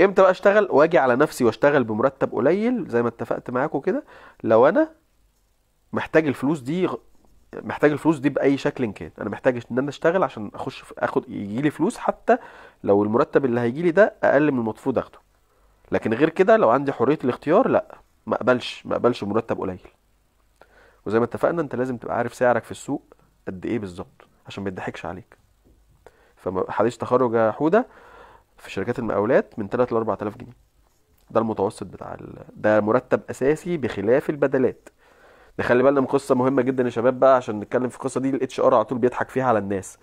امتى بقى اشتغل واجي على نفسي واشتغل بمرتب قليل زي ما اتفقت معاكم كده لو انا محتاج الفلوس دي محتاج الفلوس دي باي شكل كان انا محتاج ان انا اشتغل عشان اخش اخد يجي لي فلوس حتى لو المرتب اللي هيجي لي ده اقل من المفروض اخده لكن غير كده لو عندي حريه الاختيار لا ما اقبلش ما اقبلش مرتب قليل وزي ما اتفقنا انت لازم تبقى عارف سعرك في السوق قد ايه بالظبط عشان ما يضحكش عليك فحديث تخرج يا حوده في شركات المقاولات من 3 ل 4000 جنيه ده المتوسط بتاع ال... ده مرتب اساسي بخلاف البدلات ده خلي بالنا من قصه مهمه جدا يا شباب بقى عشان نتكلم في القصه دي الاتش ار على طول بيضحك فيها على الناس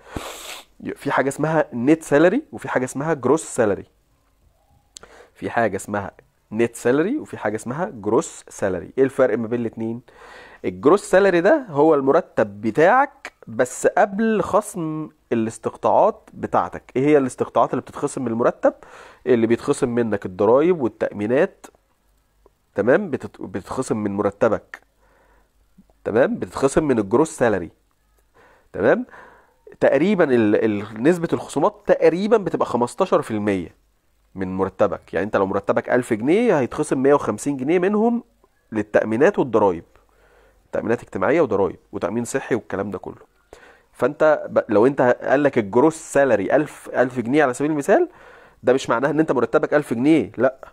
في حاجه اسمها نت سالري وفي حاجه اسمها جروس سالري في حاجه اسمها نت سالري وفي حاجه اسمها جروس سالري ايه الفرق ما بين الاثنين الجروس سالري ده هو المرتب بتاعك بس قبل خصم الاستقطاعات بتاعتك ايه هي الاستقطاعات اللي بتتخصم من المرتب اللي بيتخصم منك الضرايب والتأمينات تمام بتتخصم من مرتبك تمام بتتخصم من الجروس سالري تمام تقريبا ال... ال... نسبه الخصومات تقريبا بتبقى 15% من مرتبك يعني انت لو مرتبك 1000 جنيه هيتخصم 150 جنيه منهم للتأمينات والضرايب تامينات اجتماعيه وضرايب وتامين صحي والكلام ده كله فانت ب... لو انت قال لك الجروس سالري 1000 1000 جنيه على سبيل المثال ده مش معناه ان انت مرتبك 1000 جنيه لا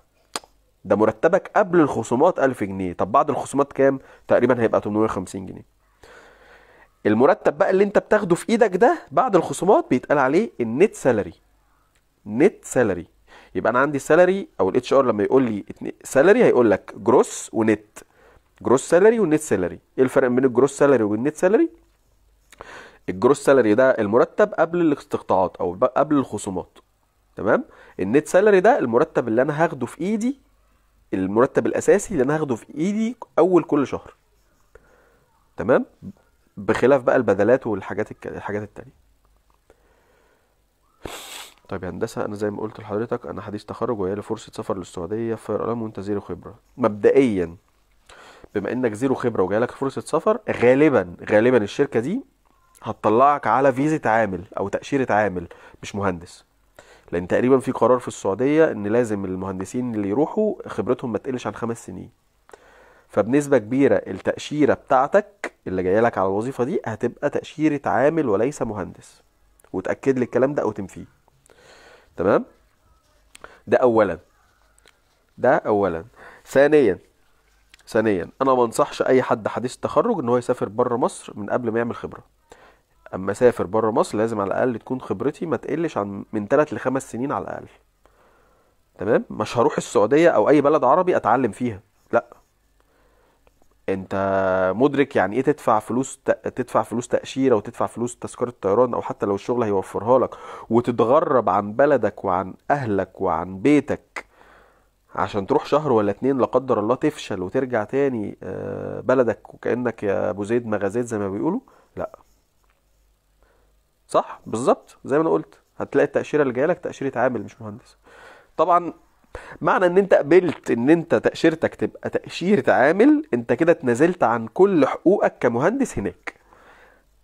ده مرتبك قبل الخصومات 1000 جنيه طب بعد الخصومات كام تقريبا هيبقى 850 جنيه المرتب بقى اللي انت بتاخده في ايدك ده بعد الخصومات بيتقال عليه النت سالري نت سالري يبقى انا عندي سالري او الاتش ار لما يقول لي سالري هيقول لك جروس ونت جروس سالري والنت سالري ايه الفرق بين الجروس سالري والنت سالري الجروس سالري ده المرتب قبل الاستقطاعات او قبل الخصومات تمام النت سالري ده المرتب اللي انا هاخده في ايدي المرتب الاساسي اللي انا هاخده في ايدي اول كل شهر تمام بخلاف بقى البدلات والحاجات الك... الحاجات التانية طيب يا هندسه انا زي ما قلت لحضرتك انا حديث تخرج وهي لي فرصه سفر للسعوديه في الاقلام وانت زيرو خبره مبدئيا بما انك زيرو خبره لك فرصه سفر غالبا غالبا الشركه دي هتطلعك على فيزا عامل او تاشيره عامل مش مهندس لان تقريبا في قرار في السعوديه ان لازم المهندسين اللي يروحوا خبرتهم ما تقلش عن خمس سنين فبنسبه كبيره التاشيره بتاعتك اللي جايه لك على الوظيفه دي هتبقى تاشيره عامل وليس مهندس وتاكد لي الكلام ده او تنفيه تمام ده اولا ده اولا ثانيا ثانيا انا ما انصحش اي حد حديث التخرج ان هو يسافر بره مصر من قبل ما يعمل خبره اما اسافر بره مصر لازم على الاقل تكون خبرتي ما تقلش عن من 3 لخمس سنين على الاقل تمام مش هروح السعوديه او اي بلد عربي اتعلم فيها لا انت مدرك يعني ايه تدفع فلوس تدفع فلوس تاشيره وتدفع فلوس تذكره طيران او حتى لو الشغل هيوفرها لك وتتغرب عن بلدك وعن اهلك وعن بيتك عشان تروح شهر ولا اتنين لا قدر الله تفشل وترجع تاني آه، بلدك وكانك يا ابو زيد مغازيت زي ما بيقولوا لا صح بالظبط زي ما انا قلت هتلاقي التاشيره اللي جايه لك تاشيره عامل مش مهندس طبعا معنى ان انت قبلت ان انت تاشيرتك تبقى تاشيره عامل انت كده اتنازلت عن كل حقوقك كمهندس هناك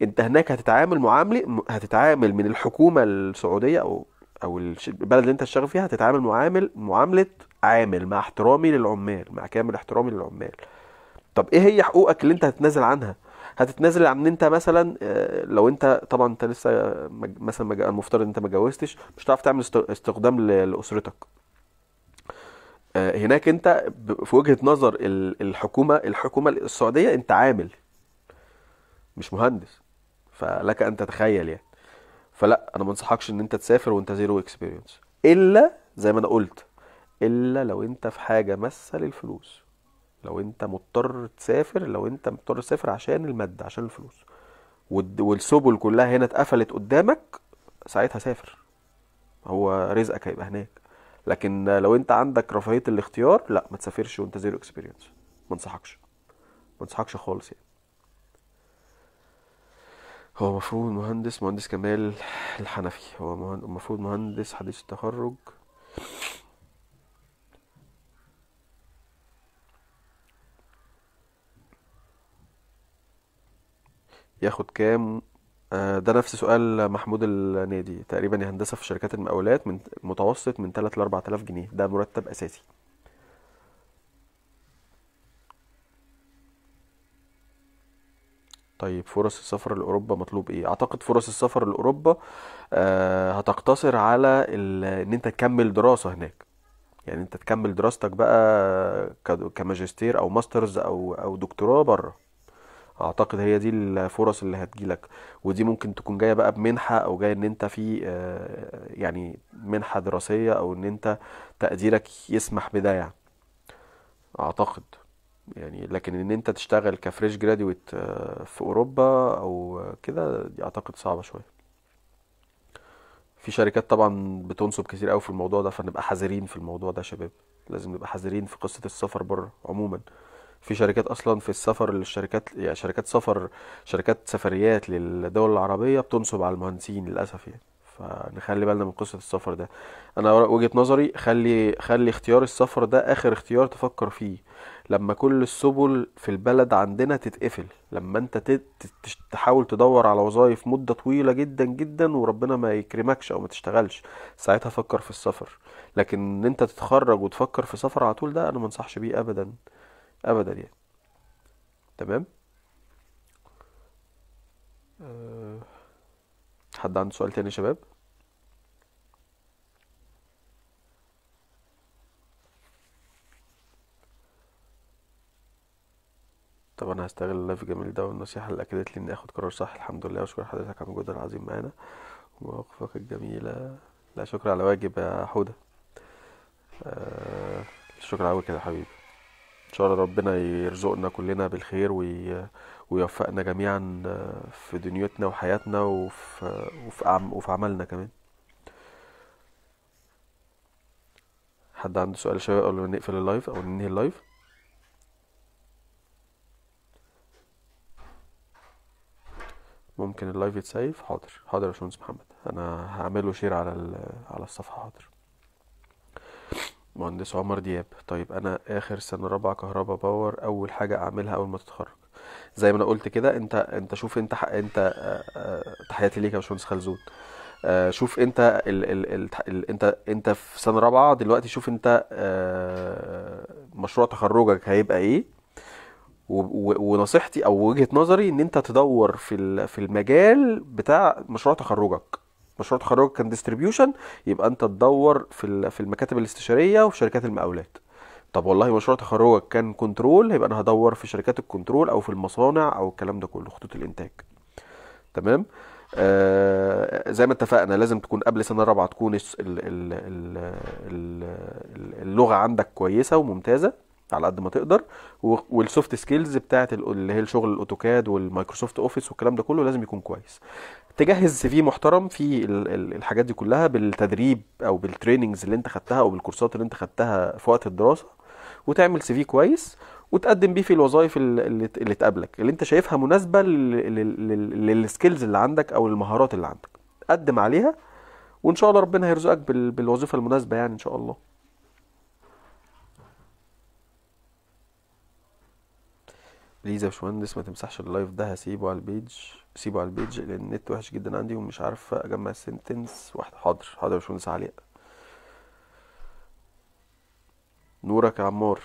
انت هناك هتتعامل معامله هتتعامل من الحكومه السعوديه او او البلد اللي انت شغال فيها هتتعامل معامل معامله عامل مع احترامي للعمال مع كامل احترامي للعمال طب ايه هي حقوقك اللي انت هتتنازل عنها هتتنازل عن ان انت مثلا آه، لو انت طبعا انت لسه مثلا المفترض انت ما اتجوزتش مش هتعرف تعمل استخدام لاسرتك آه، هناك انت في وجهه نظر الحكومه الحكومه السعوديه انت عامل مش مهندس فلك ان تتخيل يعني فلا انا ما انصحكش ان انت تسافر وانت زيرو اكسبيرينس الا زي ما انا قلت الا لو انت في حاجه ماسه للفلوس لو انت مضطر تسافر لو انت مضطر تسافر عشان الماده عشان الفلوس والسبل كلها هنا اتقفلت قدامك ساعتها سافر هو رزقك هيبقى هناك لكن لو انت عندك رفاهيه الاختيار لا ما تسافرش وانت زيرو اكسبيرينس ما انصحكش ما انصحكش خالص يعني هو المفروض مهندس مهندس كمال الحنفي هو المفروض مهندس حديث التخرج ياخد كام آه، ده نفس سؤال محمود النادي تقريبا هندسة في شركات المقاولات من متوسط من 3 ل 4000 جنيه ده مرتب أساسي طيب فرص السفر لاوروبا مطلوب ايه اعتقد فرص السفر لاوروبا آه هتقتصر على ان انت تكمل دراسه هناك يعني انت تكمل دراستك بقى كماجستير او ماسترز او او دكتوراه بره اعتقد هي دي الفرص اللي هتجيلك ودي ممكن تكون جايه بقى بمنحه او جايه ان انت في آه، يعني منحه دراسيه او ان انت تقديرك يسمح بده يعني اعتقد يعني لكن ان انت تشتغل كفريش جراديويت آه، في اوروبا او كده اعتقد صعبه شويه في شركات طبعا بتنصب كتير قوي في الموضوع ده فنبقى حذرين في الموضوع ده يا شباب لازم نبقى حذرين في قصه السفر بره عموما في شركات اصلا في السفر للشركات يعني شركات سفر شركات سفريات للدول العربيه بتنصب على المهندسين للاسف يعني فنخلي بالنا من قصه السفر ده انا وجهه نظري خلي خلي اختيار السفر ده اخر اختيار تفكر فيه لما كل السبل في البلد عندنا تتقفل لما انت تحاول تدور على وظائف مدة طويلة جدا جدا وربنا ما يكرمكش او ما تشتغلش ساعتها فكر في السفر لكن ان انت تتخرج وتفكر في سفر على طول ده انا منصحش بيه ابدا ابدا يعني تمام أه، حد عنده سؤال تاني يا شباب طب انا هستغل اللايف الجميل ده والنصيحه اللي اكدت لي اني اخد قرار صح الحمد لله وشكر حضرتك على مجهودك العظيم معانا ومواقفك الجميله لا شكرا على واجب يا حوده آه شكرا قوي كده يا حبيبي ان شاء الله ربنا يرزقنا كلنا بالخير وي... ويوفقنا جميعا آه، في دنيتنا وحياتنا وفي وفي, عم... وفي عملنا كمان حد عنده سؤال شباب قبل ما نقفل اللايف او ننهي اللايف ممكن اللايف يتسيف حاضر حاضر يا باشمهندس محمد انا هعمله شير على على الصفحه حاضر مهندس عمر دياب طيب انا اخر سنه رابعه كهربا باور اول حاجه اعملها اول ما تتخرج زي ما انا قلت كده انت انت شوف انت حق انت تحياتي ليك يا باشمهندس خلزون شوف انت ال ال ال ال انت انت في سنه رابعه دلوقتي شوف انت مشروع تخرجك هيبقى ايه ونصيحتي او وجهه نظري ان انت تدور في في المجال بتاع مشروع تخرجك مشروع تخرجك كان ديستريبيوشن يبقى انت تدور في في المكاتب الاستشاريه وفي شركات المقاولات طب والله مشروع تخرجك كان كنترول يبقى انا هدور في شركات الكنترول او في المصانع او الكلام ده كله خطوط الانتاج تمام آه زي ما اتفقنا لازم تكون قبل سنه رابعه تكون اللغه عندك كويسه وممتازه على قد ما تقدر والسوفت سكيلز بتاعت اللي هي الشغل الاوتوكاد والمايكروسوفت اوفيس والكلام ده كله لازم يكون كويس تجهز سي في محترم في الحاجات دي كلها بالتدريب او بالتريننجز اللي انت خدتها او بالكورسات اللي انت خدتها في وقت الدراسه وتعمل سي في كويس وتقدم بيه في الوظائف اللي, اللي تقابلك اللي انت شايفها مناسبه للسكيلز اللي عندك او المهارات اللي عندك قدم عليها وان شاء الله ربنا هيرزقك بالوظيفه المناسبه يعني ان شاء الله ليزا يا باشمهندس ما تمسحش اللايف ده هسيبه على البيج سيبه على البيج لان النت وحش جدا عندي ومش عارف اجمع السنتنس واحد حاضر حاضر يا باشمهندس علي نورك يا عمار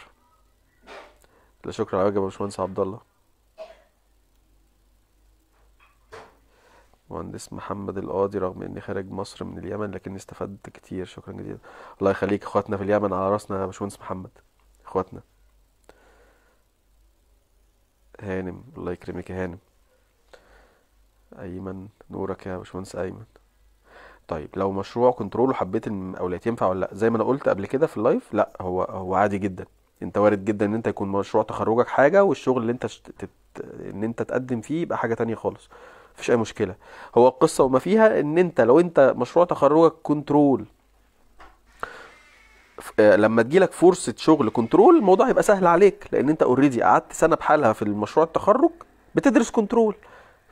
لا شكرا على واجب يا باشمهندس عبد الله مهندس محمد القاضي رغم اني خارج مصر من اليمن لكن استفدت كتير شكرا جزيلا الله يخليك اخواتنا في اليمن على راسنا يا باشمهندس محمد اخواتنا هانم الله يكرمك يا هانم ايمن نورك يا باشمهندس ايمن طيب لو مشروع كنترول وحبيت المقاولات ينفع ولا لا زي ما انا قلت قبل كده في اللايف لا هو هو عادي جدا انت وارد جدا ان انت يكون مشروع تخرجك حاجه والشغل اللي انت تت... ان انت تقدم فيه يبقى حاجه تانية خالص مفيش اي مشكله هو القصه وما فيها ان انت لو انت مشروع تخرجك كنترول آه، لما تجيلك فرصه شغل كنترول الموضوع هيبقى سهل عليك لان انت اوريدي قعدت سنه بحالها في المشروع التخرج بتدرس كنترول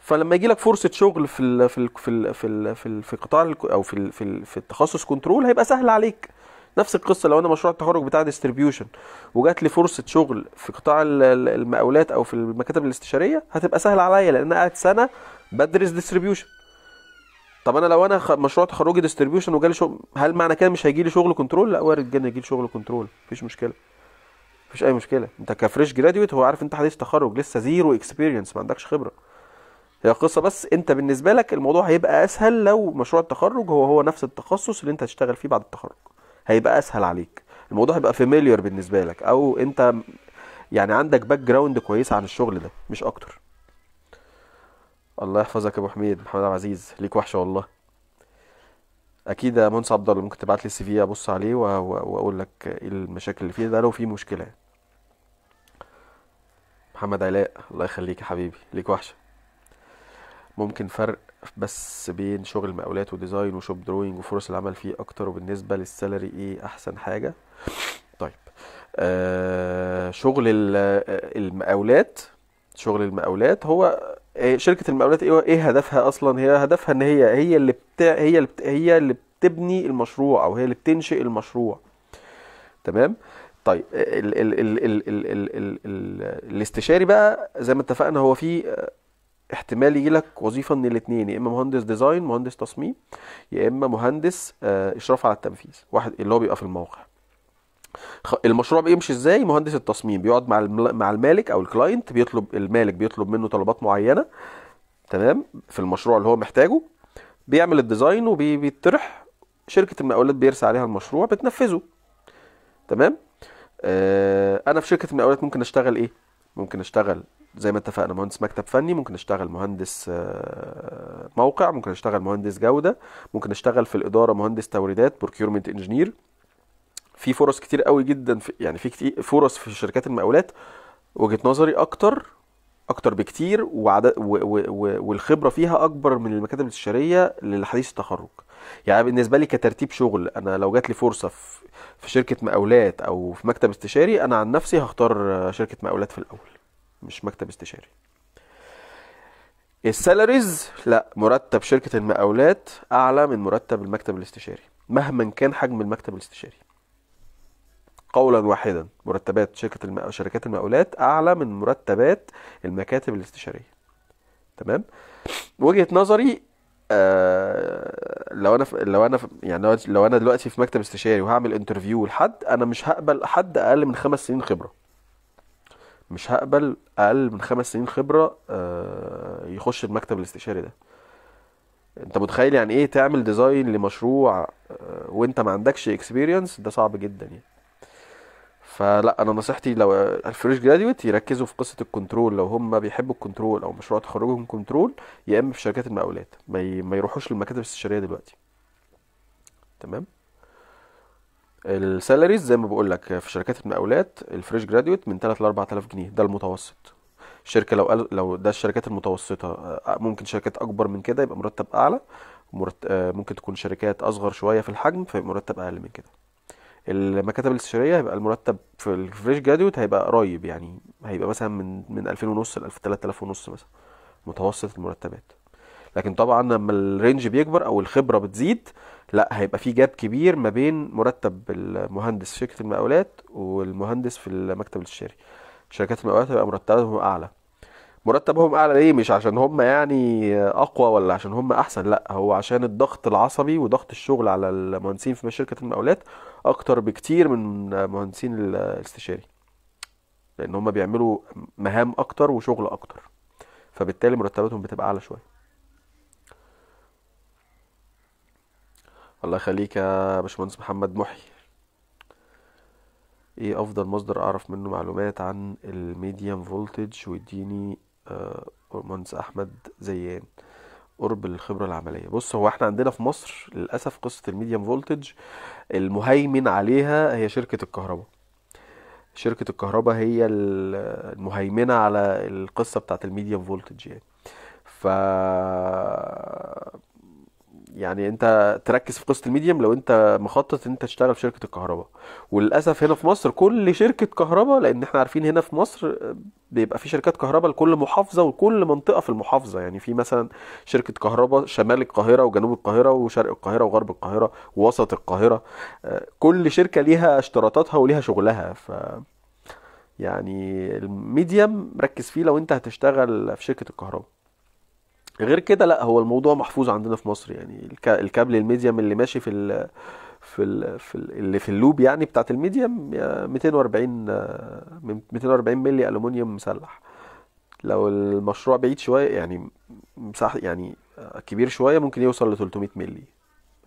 فلما يجي لك فرصه شغل في ال في ال في ال في ال في, الـ في قطاع او في ال في, ال في التخصص كنترول هيبقى سهل عليك نفس القصه لو انا مشروع التخرج بتاع ديستريبيوشن وجات لي فرصه شغل في قطاع المقاولات او في المكاتب الاستشاريه هتبقى سهل عليا لان انا قاعد سنه بدرس ديستريبيوشن طب انا لو انا خ... مشروع تخرجي ديستريبيوشن وجالي شغل هل معنى كده مش هيجي لي شغل كنترول لا وارد جدا يجي لي شغل كنترول مفيش مشكله مفيش اي مشكله انت كفريش جراديويت هو عارف انت حديث تخرج لسه زيرو اكسبيرينس ما عندكش خبره هي قصه بس انت بالنسبه لك الموضوع هيبقى اسهل لو مشروع التخرج هو هو نفس التخصص اللي انت هتشتغل فيه بعد التخرج هيبقى اسهل عليك الموضوع هيبقى فاميليار بالنسبه لك او انت يعني عندك باك جراوند كويسه عن الشغل ده مش اكتر الله يحفظك يا ابو حميد محمد عبد العزيز ليك وحشه والله اكيد يا منصف عبد الله ممكن تبعت لي السي في ابص عليه واقول لك ايه المشاكل اللي فيه ده لو في مشكله محمد علاء الله يخليك يا حبيبي ليك وحشه ممكن فرق بس بين شغل مقاولات وديزاين وشوب دروينج وفرص العمل فيه اكتر وبالنسبه للسالري ايه احسن حاجه طيب آه شغل آه، المقاولات شغل المقاولات هو إيه، شركه المقاولات إيه،, ايه هدفها اصلا هي هدفها ان هي هي اللي بتاع هي اللي بت هي اللي بتبني المشروع او هي اللي بتنشئ المشروع تمام طيب ال ال ال ال ال ال ال ال الاستشاري بقى زي ما اتفقنا هو في آه، احتمال يجي لك وظيفه من الاثنين يا اما مهندس ديزاين مهندس تصميم يا اما مهندس آه، اشراف على التنفيذ واحد اللي هو بيبقى في الموقع المشروع بيمشي ازاي مهندس التصميم بيقعد مع مع المالك او الكلاينت بيطلب المالك بيطلب منه طلبات معينه تمام في المشروع اللي هو محتاجه بيعمل الديزاين وبيطرح شركه المقاولات بيرسى عليها المشروع بتنفذه تمام آه انا في شركه المقاولات ممكن اشتغل ايه ممكن اشتغل زي ما اتفقنا مهندس مكتب فني ممكن اشتغل مهندس آه، موقع ممكن اشتغل مهندس جوده ممكن اشتغل في الاداره مهندس توريدات بروكيورمنت انجينير في فرص كتير قوي جدا في يعني في كتير فرص في شركات المقاولات وجهه نظري اكتر اكتر بكتير وعدد و و و والخبره فيها اكبر من المكاتب الاستشاريه للحديث التخرج يعني بالنسبه لي كترتيب شغل انا لو جات لي فرصه في, في شركه مقاولات او في مكتب استشاري انا عن نفسي هختار شركه مقاولات في الاول مش مكتب استشاري السالاريز لا مرتب شركه المقاولات اعلى من مرتب المكتب الاستشاري مهما كان حجم المكتب الاستشاري قولا واحدا مرتبات شركة الم... شركات المقاولات أعلى من مرتبات المكاتب الاستشارية تمام وجهة نظري آه لو انا ف... لو انا ف... يعني لو انا دلوقتي في مكتب استشاري وهعمل انترفيو لحد انا مش هقبل حد اقل من خمس سنين خبره مش هقبل اقل من خمس سنين خبره آه يخش المكتب الاستشاري ده انت متخيل يعني ايه تعمل ديزاين لمشروع آه وانت ما عندكش اكسبيرينس ده صعب جدا يعني فلا انا نصيحتي لو الفريش جراديويت يركزوا في قصه الكنترول لو هم بيحبوا الكنترول او مشروع تخرجهم كنترول يا اما في شركات المقاولات ما, ما يروحوش للمكاتب الاستشاريه دلوقتي تمام السالاريز زي ما بقول لك في شركات المقاولات الفريش جراديويت من 3 ل 4000 جنيه ده المتوسط الشركه لو قال لو ده الشركات المتوسطه ممكن شركات اكبر من كده يبقى مرتب اعلى ممكن تكون شركات اصغر شويه في الحجم فيبقى مرتب اقل من كده المكاتب الاستشاريه هيبقى المرتب في الفريش جراديوت هيبقى قريب يعني هيبقى مثلا من من 2000 ونص ل 3000 ونص مثلا متوسط المرتبات لكن طبعا لما الرينج بيكبر او الخبره بتزيد لا هيبقى في جاب كبير ما بين مرتب المهندس في شركه المقاولات والمهندس في المكتب الاستشاري شركات المقاولات هيبقى مرتبهم اعلى مرتبهم اعلى ليه مش عشان هم يعني اقوى ولا عشان هم احسن لا هو عشان الضغط العصبي وضغط الشغل على المهندسين في شركه المقاولات اكتر بكتير من مهندسين الاستشاري لان هم بيعملوا مهام اكتر وشغل اكتر فبالتالي مرتباتهم بتبقى اعلى شويه الله يخليك يا باشمهندس محمد محي ايه افضل مصدر اعرف منه معلومات عن الميديم فولتج ويديني آه، مهندس احمد زيان قرب الخبره العمليه بص هو احنا عندنا في مصر للاسف قصه الميديم فولتج المهيمن عليها هي شركه الكهرباء شركه الكهرباء هي المهيمنه على القصه بتاعه الميديم فولتج يعني ف يعني انت تركز في قصه الميديم لو انت مخطط ان انت تشتغل في شركه الكهرباء وللاسف هنا في مصر كل شركه كهرباء لان احنا عارفين هنا في مصر آه، بيبقى في شركات كهرباء لكل محافظه وكل منطقه في المحافظه يعني في مثلا شركه كهرباء شمال القاهره وجنوب القاهره وشرق القاهره وغرب القاهره ووسط القاهره آه، كل شركه ليها اشتراطاتها وليها شغلها ف يعني الميديم ركز فيه لو انت هتشتغل في شركه الكهرباء غير كده لا هو الموضوع محفوظ عندنا في مصر يعني الكابل الميديم اللي ماشي في ال في ال في الـ اللي في اللوب يعني بتاعت الميديم 240 240 مللي الومنيوم مسلح لو المشروع بعيد شويه يعني مساحه يعني كبير شويه ممكن يوصل ل 300 مللي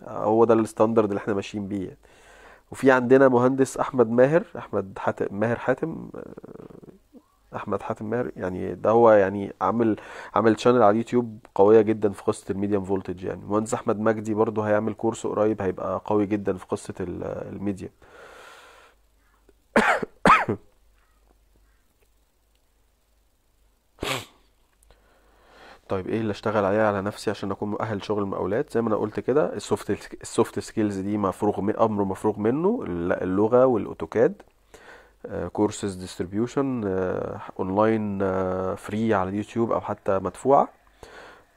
هو ده الستاندرد اللي احنا ماشيين بيه يعني. وفي عندنا مهندس احمد ماهر احمد حاتم ماهر حاتم احمد حاتم ماهر يعني ده هو يعني عامل عامل تشانل على اليوتيوب قويه جدا في قصه الميديم فولتج يعني مهندس احمد مجدي برضو هيعمل كورس قريب هيبقى قوي جدا في قصه الميديا طيب ايه اللي اشتغل عليه على نفسي عشان اكون مؤهل شغل المقاولات زي ما انا قلت كده السوفت السوفت سكيلز دي مفروغ امر مفروغ منه اللغه والاوتوكاد كورسز ديستريبيوشن اونلاين فري على اليوتيوب او حتى مدفوعه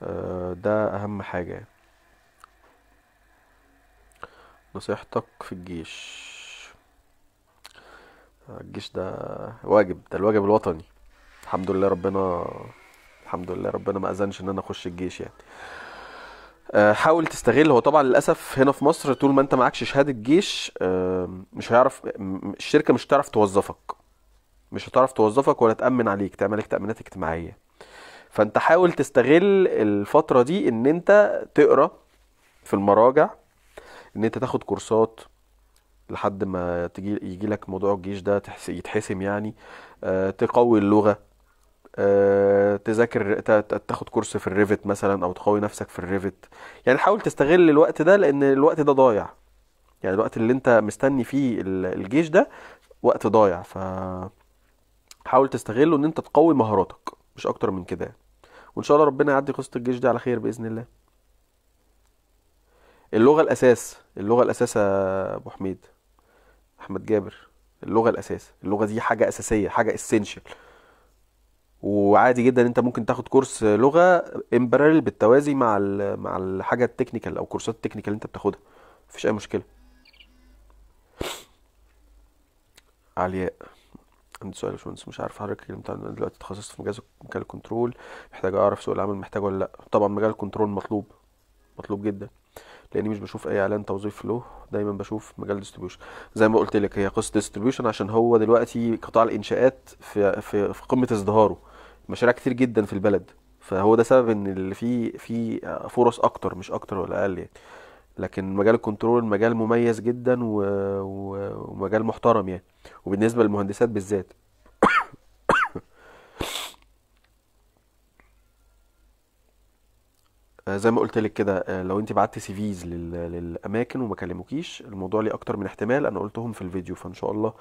آه، ده اهم حاجه يعني. نصيحتك في الجيش آه، الجيش ده واجب ده الواجب الوطني الحمد لله ربنا الحمد لله ربنا ما اذنش ان انا اخش الجيش يعني آه، حاول تستغل هو طبعا للاسف هنا في مصر طول ما انت معكش شهاده جيش آه، مش هيعرف الشركه مش هتعرف توظفك مش هتعرف توظفك ولا تامن عليك تعمل لك تامينات اجتماعيه فانت حاول تستغل الفتره دي ان انت تقرا في المراجع ان انت تاخد كورسات لحد ما تجي يجي لك موضوع الجيش ده يتحسم يعني آه، تقوي اللغه آه، تذاكر تاخد كورس في الريفت مثلا او تقوي نفسك في الريفت يعني حاول تستغل الوقت ده لان الوقت ده ضايع يعني الوقت اللي انت مستني فيه الجيش ده وقت ضايع ف حاول تستغله ان انت تقوي مهاراتك مش اكتر من كده يعني. وان شاء الله ربنا يعدي قصه الجيش دي على خير باذن الله اللغه الاساس اللغه الاساس يا ابو حميد احمد جابر اللغه الاساس اللغه دي حاجه اساسيه حاجه اسينشال وعادي جدا انت ممكن تاخد كورس لغه امبرال بالتوازي مع مع الحاجه التكنيكال او كورسات التكنيكال اللي انت بتاخدها مفيش اي مشكله علياء عندي سؤال يا باشمهندس مش عارف حضرتك اتكلمت دلوقتي تخصصت في مجال مجال الكنترول محتاج اعرف سوق العمل محتاج ولا لا طبعا مجال الكنترول مطلوب مطلوب جدا لاني مش بشوف اي اعلان توظيف له دايما بشوف مجال ديستريبيوشن زي ما قلت لك هي قصه ديستريبيوشن عشان هو دلوقتي قطاع الانشاءات في في, في قمه ازدهاره مشاريع كتير جدا في البلد فهو ده سبب ان اللي في في فرص اكتر مش اكتر ولا اقل يعني لكن مجال الكنترول مجال مميز جدا و... و... ومجال محترم يعني وبالنسبه للمهندسات بالذات زي ما قلت لك كده آه، لو انت بعتي سي فيز لل... للاماكن وما كلموكيش الموضوع ليه اكتر من احتمال انا قلتهم في الفيديو فان شاء الله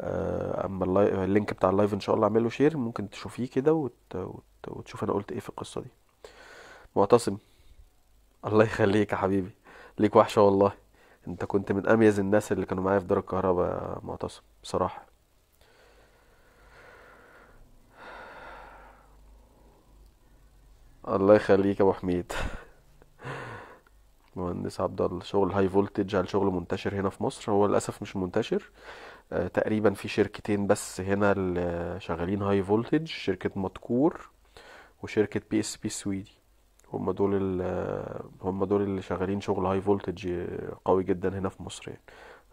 آه، اما اللينك بتاع اللايف ان شاء الله اعمله شير ممكن تشوفيه كده وت... وت... وتشوف انا قلت ايه في القصه دي معتصم الله يخليك يا حبيبي ليك وحشه والله انت كنت من اميز الناس اللي كانوا معايا في دار الكهرباء يا معتصم بصراحه الله يخليك يا ابو حميد مهندس عبد الله شغل هاي فولتج على شغل منتشر هنا في مصر هو للاسف مش منتشر آه، تقريبا في شركتين بس هنا اللي آه، شغالين هاي فولتج شركة مدكور وشركة بي اس بي سويدي هم دول آه، هم دول اللي شغالين شغل هاي فولتج قوي جدا هنا في مصر يعني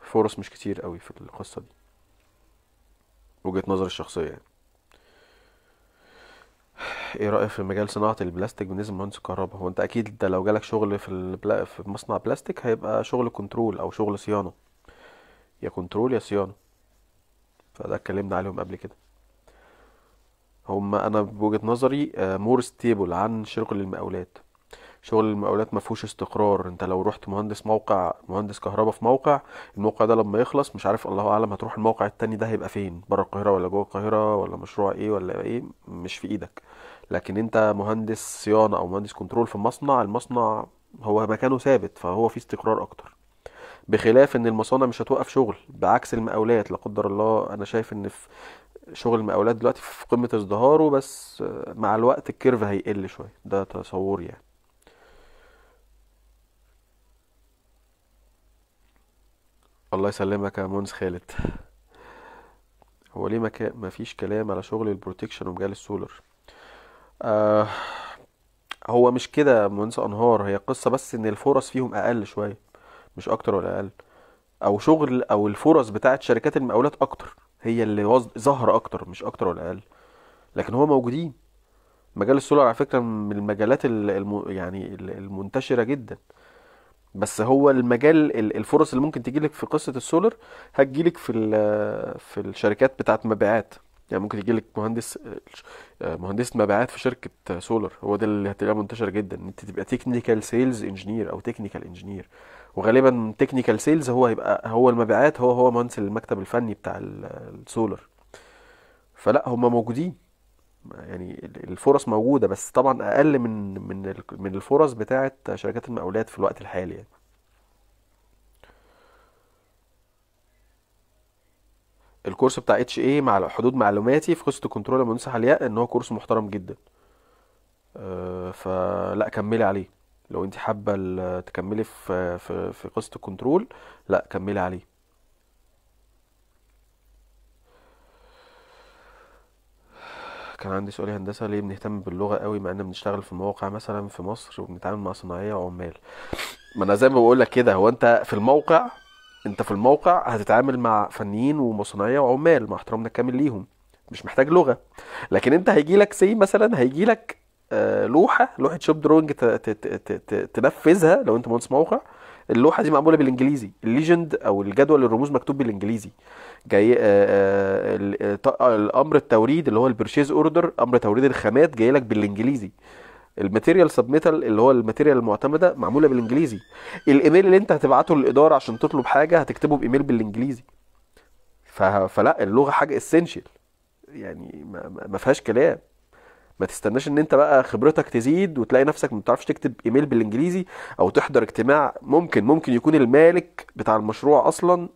فرص مش كتير قوي في القصة دي وجهة نظري الشخصية يعني ايه رأيك في مجال صناعة البلاستيك بالنسبة لمهندس الكهرباء هو انت اكيد انت لو جالك شغل في في مصنع بلاستيك هيبقى شغل كنترول او شغل صيانة يا كنترول يا صيانة فده اتكلمنا عليهم قبل كده هما انا بوجهه نظري مور آه، ستيبل عن شغل المقاولات شغل المقاولات ما فيهوش استقرار انت لو رحت مهندس موقع مهندس كهرباء في موقع الموقع ده لما يخلص مش عارف الله اعلم هتروح الموقع التاني ده هيبقى فين بره القاهره ولا جوه القاهره ولا مشروع ايه ولا ايه مش في ايدك لكن انت مهندس صيانه او مهندس كنترول في مصنع المصنع هو مكانه ثابت فهو فيه استقرار اكتر بخلاف ان المصانع مش هتوقف شغل بعكس المقاولات لا قدر الله انا شايف ان في شغل المقاولات دلوقتي في قمه ازدهاره بس مع الوقت الكيرف هيقل شويه ده تصوري يعني الله يسلمك يا مونس خالد هو ليه مكا... مفيش كلام على شغل البروتكشن ومجال السولر آه هو مش كده مهندس انهار هي قصه بس ان الفرص فيهم اقل شويه مش اكتر ولا اقل او شغل او الفرص بتاعت شركات المقاولات اكتر هي اللي ظهر اكتر مش اكتر ولا اقل لكن هو موجودين مجال السولار على فكره من المجالات الم... يعني المنتشره جدا بس هو المجال الفرص اللي ممكن تجيلك في قصه السولر هتجيلك في في الشركات بتاعت مبيعات يعني ممكن يجيلك مهندس آه، مهندس مبيعات في شركه سولر هو ده اللي هتلاقيه منتشر جدا انت تبقى تكنيكال سيلز انجينير او تكنيكال انجينير وغالبا تكنيكال سيلز هو هيبقى هو المبيعات هو هو مهندس المكتب الفني بتاع السولر فلا هم موجودين يعني الفرص موجوده بس طبعا اقل من من من الفرص بتاعه شركات المقاولات في الوقت الحالي يعني. الكورس بتاع اتش اي مع حدود معلوماتي في قصه كنترول المهندسه حاليا ان هو كورس محترم جدا آه، فلا كملي عليه لو انت حابه تكملي في في في قصه الكنترول لا كملي عليه كان عندي سؤال هندسه ليه بنهتم باللغه قوي مع اننا بنشتغل في مواقع مثلا في مصر وبنتعامل مع صناعيه وعمال ما انا زي ما بقول لك كده هو انت في الموقع انت في الموقع هتتعامل مع فنيين ومصنعيه وعمال مع احترامنا الكامل ليهم مش محتاج لغه لكن انت هيجي لك سي مثلا هيجي لك آه، لوحه لوحه شوب دروينج تنفذها لو انت مهندس موقع اللوحه دي معموله بالانجليزي الليجند او الجدول الرموز مكتوب بالانجليزي جاي آه، آه، الامر التوريد اللي هو البرشيز اوردر امر توريد الخامات جاي لك بالانجليزي الماتيريال سبميتال اللي هو الماتيريال المعتمده معموله بالانجليزي الايميل اللي انت هتبعته للاداره عشان تطلب حاجه هتكتبه بايميل بالانجليزي فلا اللغه حاجه اسينشال يعني ما فيهاش كلام ما تستناش ان انت بقى خبرتك تزيد وتلاقي نفسك ما بتعرفش تكتب ايميل بالانجليزي او تحضر اجتماع ممكن ممكن يكون المالك بتاع المشروع اصلا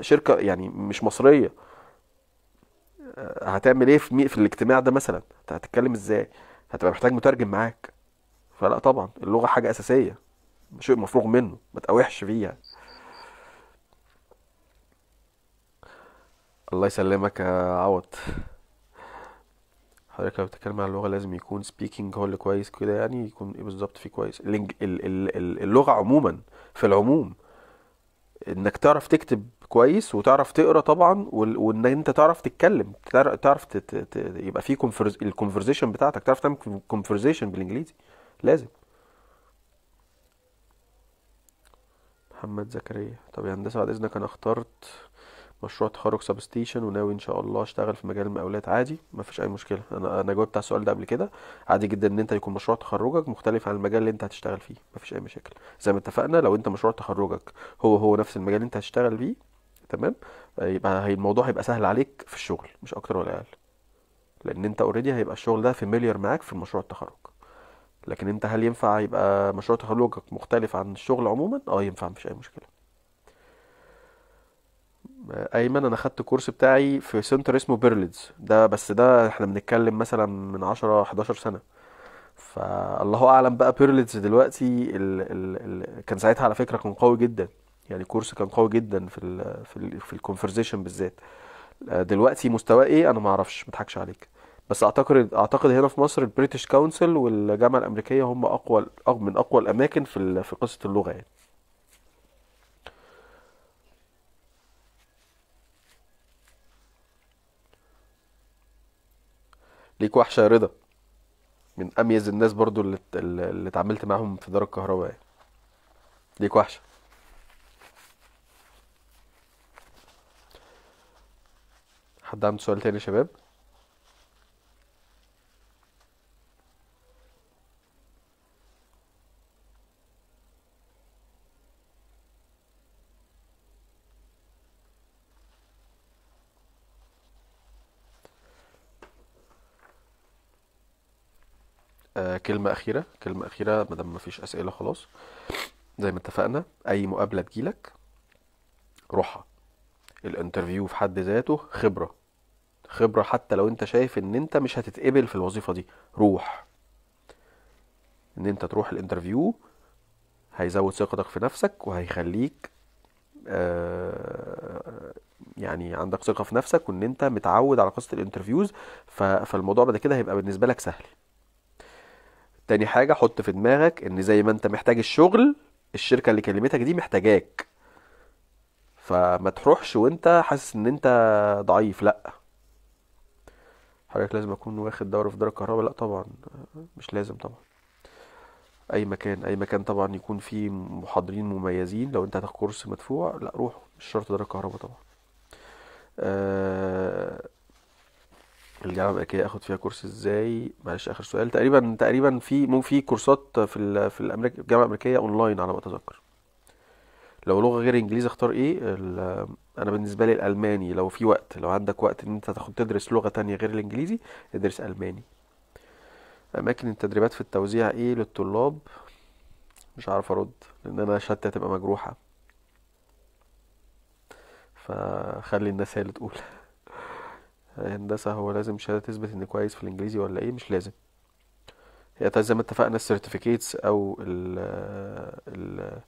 شركه يعني مش مصريه آه، هتعمل ايه في, في الاجتماع ده مثلا انت هتتكلم ازاي هتبقى محتاج مترجم معاك فلا طبعا اللغه حاجه اساسيه شيء مفروغ منه ما تقاوحش فيها الله يسلمك يا عوض حضرتك لو بتتكلم على اللغه لازم يكون سبيكنج هو اللي كويس كده يعني يكون ايه بالظبط فيه كويس اللغه عموما في العموم انك تعرف تكتب كويس وتعرف تقرا طبعا وان انت تعرف تتكلم تعرف يبقى في الكونفرزيشن بتاعتك تعرف تعمل كونفرزيشن بالانجليزي لازم محمد زكريا طب يا هندسه بعد اذنك انا اخترت مشروع تخرج سبستيشن وناوي ان شاء الله اشتغل في مجال المقاولات عادي مفيش اي مشكله انا انا جاوبت على السؤال ده قبل كده عادي جدا ان انت يكون مشروع تخرجك مختلف عن المجال اللي انت هتشتغل فيه مفيش اي مشاكل زي ما اتفقنا لو انت مشروع تخرجك هو هو نفس المجال اللي انت هتشتغل فيه تمام يبقى الموضوع هيبقى سهل عليك في الشغل مش اكتر ولا اقل لان انت اوريدي هيبقى الشغل ده فاميليار معاك في مشروع التخرج لكن انت هل ينفع يبقى مشروع تخرجك مختلف عن الشغل عموما اه ينفع مفيش اي مشكله ايمن انا خدت الكورس بتاعي في سنتر اسمه بيرليدز ده بس ده احنا بنتكلم مثلا من 10 11 سنه فالله اعلم بقى بيرليدز دلوقتي ال ال ال كان ساعتها على فكره كان قوي جدا يعني الكورس كان قوي جدا في ال في ال في الكونفرزيشن بالذات دلوقتي مستواه ايه انا ما اعرفش ما اضحكش عليك بس اعتقد اعتقد هنا في مصر البريتش كونسل والجامعه الامريكيه هم اقوى من اقوى الاماكن في في قصه اللغه يعني ليك وحشه يا رضا من اميز الناس برضو اللي اللي اتعاملت معاهم في دار الكهرباء يعني ليك وحشه حد عنده سؤال تاني يا شباب كلمه اخيره كلمه اخيره مادام ما فيش اسئله خلاص زي ما اتفقنا اي مقابله تجيلك روحها الانترفيو في حد ذاته خبره خبره حتى لو انت شايف ان انت مش هتتقبل في الوظيفه دي روح ان انت تروح الانترفيو هيزود ثقتك في نفسك وهيخليك آه، يعني عندك ثقه في نفسك وان انت متعود على قصه الانترفيوز فالموضوع بعد كده هيبقى بالنسبه لك سهل تاني حاجه حط في دماغك ان زي ما انت محتاج الشغل الشركه اللي كلمتك دي محتاجاك فما تروحش وانت حاسس ان انت ضعيف لا حضرتك لازم اكون واخد دوره في دار الكهرباء لا طبعا مش لازم طبعا اي مكان اي مكان طبعا يكون فيه محاضرين مميزين لو انت هتاخد كورس مدفوع لا روح مش شرط دار الكهرباء طبعا أه الجامعه الامريكيه اخد فيها كورس ازاي معلش اخر سؤال تقريبا تقريبا في مو في كورسات في ال في الامريكا الجامعه الامريكيه اونلاين على ما اتذكر لو لغه غير انجليزي اختار ايه انا بالنسبه لي الالماني لو في وقت لو عندك وقت ان انت تاخد تدرس لغه تانية غير الانجليزي ادرس الماني اماكن التدريبات في التوزيع ايه للطلاب مش عارف ارد لان انا شهادتي هتبقى مجروحه فخلي الناس هي اللي تقول هندسة هو لازم شهادة تثبت إن كويس في الإنجليزي ولا إيه مش لازم هي زي ما اتفقنا السيرتيفيكيتس أو ال ال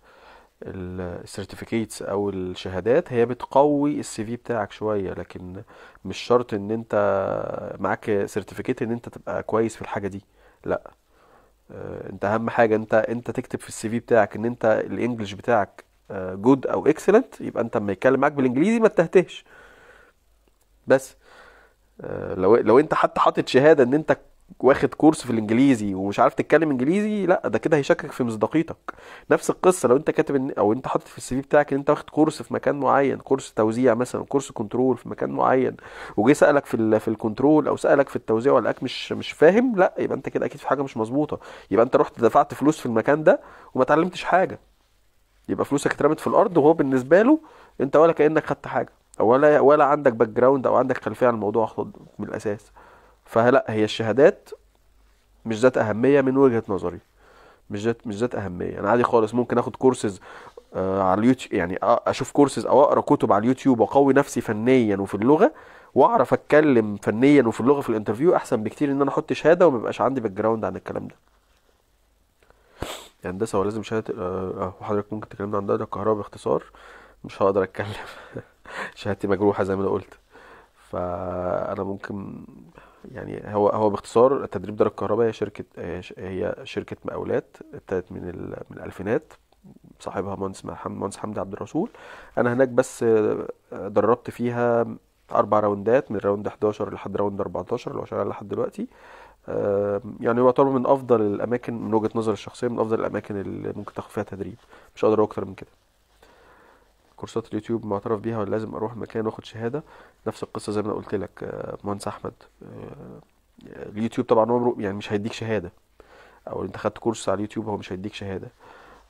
السيرتيفيكيتس او الشهادات هي بتقوي السي في بتاعك شويه لكن مش شرط ان انت معاك سيرتيفيكيت ان انت تبقى كويس في الحاجه دي لا آه، انت اهم حاجه انت انت تكتب في السي في بتاعك ان انت الانجليش بتاعك جود آه، او اكسلنت يبقى انت لما يتكلم معاك بالانجليزي ما تتهتهش بس آه، لو لو انت حتى حاطط شهاده ان انت واخد كورس في الانجليزي ومش عارف تتكلم انجليزي لا ده كده هيشكك في مصداقيتك نفس القصه لو انت كاتب إن او انت حاطط في السي في بتاعك ان انت واخد كورس في مكان معين كورس توزيع مثلا كورس كنترول في مكان معين وجه سالك في في الكنترول او سالك في التوزيع وقالك مش مش فاهم لا يبقى انت كده اكيد في حاجه مش مظبوطه يبقى انت رحت دفعت فلوس في المكان ده وما اتعلمتش حاجه يبقى فلوسك اترمت في الارض وهو بالنسبه له انت ولا كانك خدت حاجه ولا ولا عندك باك جراوند او عندك خلفيه عن الموضوع من الاساس فلا هي الشهادات مش ذات اهميه من وجهه نظري مش ذات مش ذات اهميه انا عادي خالص ممكن اخد كورسز آه على اليوتيوب يعني اشوف كورسز او اقرا كتب على اليوتيوب واقوي نفسي فنيا وفي اللغه واعرف اتكلم فنيا وفي اللغه في الانترفيو احسن بكتير ان انا احط شهاده وما يبقاش عندي باك جراوند عن الكلام ده هندسه ولازم شهاده آه وحضرتك آه، ممكن تكلمنا عن ده الكهرباء باختصار مش هقدر اتكلم شهادتي مجروحه زي ما انا قلت فانا ممكن يعني هو هو باختصار تدريب دار الكهرباء هي شركه هي شركه مقاولات ابتدت من من الالفينات صاحبها مهندس مهندس حمدي عبد الرسول انا هناك بس دربت فيها اربع راوندات من راوند 11 لحد راوند 14 اللي هو شغال لحد دلوقتي يعني هو يعتبر من افضل الاماكن من وجهه نظري الشخصيه من افضل الاماكن اللي ممكن تاخد فيها تدريب مش هقدر اكتر من كده كورسات اليوتيوب معترف بيها ولا لازم اروح مكان واخد شهاده نفس القصه زي ما انا قلت لك آه، مهندس احمد آه، اليوتيوب طبعا عمره يعني مش هيديك شهاده او انت خدت كورس على اليوتيوب هو مش هيديك شهاده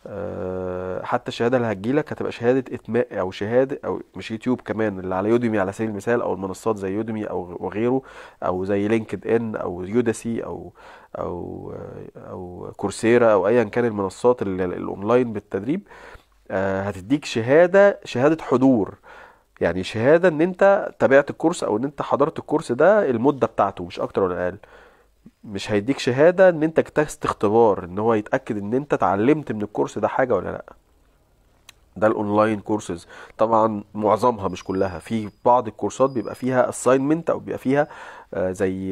آه، حتى الشهاده اللي هتجيلك هتبقى شهاده اتماء او شهاده او مش يوتيوب كمان اللي على يوديمي على سبيل المثال او المنصات زي يوديمي او وغيره او زي لينكد ان او يوداسي او او او كورسيرا او ايا كان المنصات الاونلاين بالتدريب آه، هتديك شهاده شهاده حضور يعني شهاده ان انت تابعت الكورس او ان انت حضرت الكورس ده المده بتاعته مش اكتر ولا اقل مش هيديك شهاده ان انت اجتزت اختبار ان هو يتاكد ان انت اتعلمت من الكورس ده حاجه ولا لا ده الاونلاين كورسز طبعا معظمها مش كلها في بعض الكورسات بيبقى فيها اساينمنت او بيبقى فيها آه، زي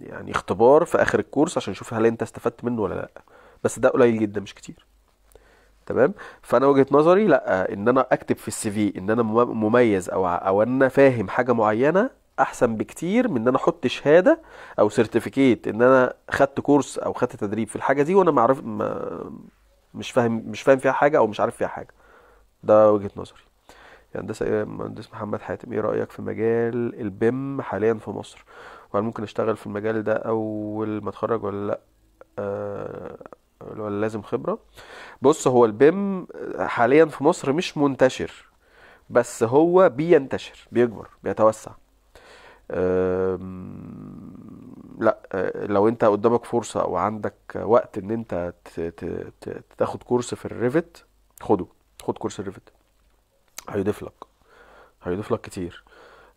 يعني اختبار في اخر الكورس عشان نشوف هل انت استفدت منه ولا لا بس ده قليل جدا مش كتير تمام فانا وجهه نظري لا ان انا اكتب في السي في ان انا مميز او او ان انا فاهم حاجه معينه احسن بكتير من ان انا احط شهاده او سيرتيفيكيت ان انا خدت كورس او خدت تدريب في الحاجه دي وانا معرف ما مش فاهم مش فاهم فيها حاجه او مش عارف فيها حاجه ده وجهه نظري هندسه إيه، مهندس محمد حاتم ايه رايك في مجال البيم حاليا في مصر وهل ممكن اشتغل في المجال ده اول ما اتخرج ولا لا أه ولا لازم خبره بص هو البيم حاليا في مصر مش منتشر بس هو بينتشر بيكبر بيتوسع لا لو انت قدامك فرصة وعندك وقت ان انت تاخد كورس في الريفت خده خد كورس الريفت هيضيف لك هيضيف لك كتير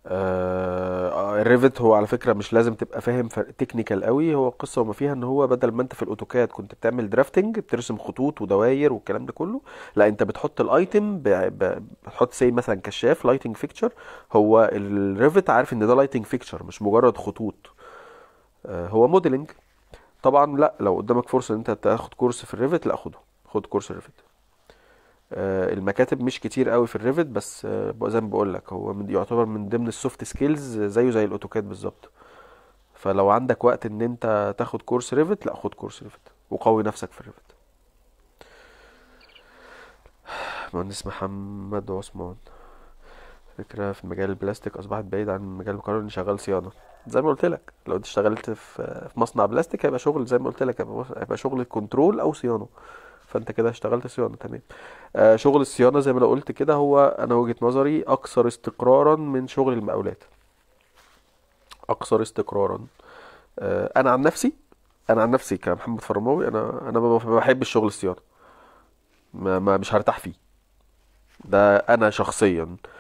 آه، آه، الريفت هو على فكره مش لازم تبقى فاهم تكنيكال قوي هو القصه وما فيها ان هو بدل ما انت في الاوتوكاد كنت بتعمل درافتنج بترسم خطوط ودواير والكلام ده كله لا انت بتحط الايتم بتحط سي مثلا كشاف لايتنج فيكتشر هو الريفت عارف ان ده لايتنج فيكتشر مش مجرد خطوط آه، هو موديلنج طبعا لا لو قدامك فرصه ان انت تاخد كورس في الريفت لا خده خد كورس الريفت آه، المكاتب مش كتير قوي في الريفت بس آه، زي ما بقول لك هو يعتبر من ضمن السوفت سكيلز زيه زي الاوتوكاد بالظبط فلو عندك وقت ان انت تاخد كورس ريفت لا خد كورس ريفت وقوي نفسك في الريفت مهندس محمد عثمان فكرة في مجال البلاستيك أصبحت بعيد عن مجال القرار إني شغال صيانة زي ما قلت لك لو أنت اشتغلت في مصنع بلاستيك هيبقى شغل زي ما قلت لك هيبقى شغل كنترول أو صيانة فانت كده اشتغلت صيانه تمام آه شغل الصيانه زي ما انا قلت كده هو انا وجهه نظري اكثر استقرارا من شغل المقاولات اكثر استقرارا آه انا عن نفسي انا عن نفسي كمحمد فرماوي انا انا ما بحب شغل الصيانه ما, ما مش هرتاح فيه ده انا شخصيا آه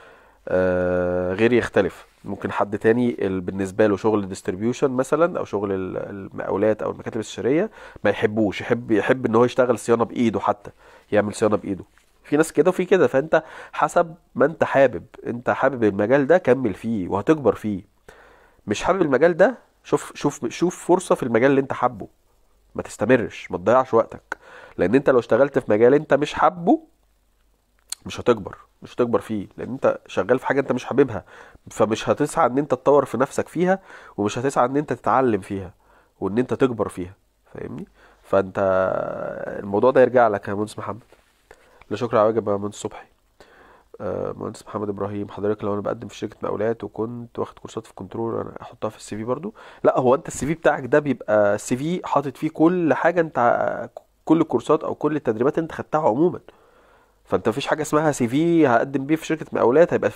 آه، غير يختلف ممكن حد تاني بالنسبه له شغل الديستريبيوشن مثلا او شغل المقاولات او المكاتب الاستشاريه ما يحبوش يحب يحب ان هو يشتغل صيانه بايده حتى يعمل صيانه بايده في ناس كده وفي كده فانت حسب ما انت حابب انت حابب المجال ده كمل فيه وهتكبر فيه مش حابب المجال ده شوف شوف شوف فرصه في المجال اللي انت حابه ما تستمرش ما تضيعش وقتك لان انت لو اشتغلت في مجال انت مش حابه مش هتكبر مش هتكبر فيه لان انت شغال في حاجه انت مش حاببها فمش هتسعى ان انت تطور في نفسك فيها ومش هتسعى ان انت تتعلم فيها وان انت تكبر فيها فاهمني فانت الموضوع ده يرجع لك يا مهندس محمد لا شكرا على واجب يا مهندس صبحي آه، مهندس محمد ابراهيم حضرتك لو انا بقدم في شركه مقاولات وكنت واخد كورسات في كنترول انا احطها في السي في برضو لا هو انت السي في بتاعك ده بيبقى سي في حاطط فيه كل حاجه انت كل الكورسات او كل التدريبات انت خدتها عموما فانت مفيش حاجه اسمها سي في هقدم بيه في شركه مقاولات هيبقى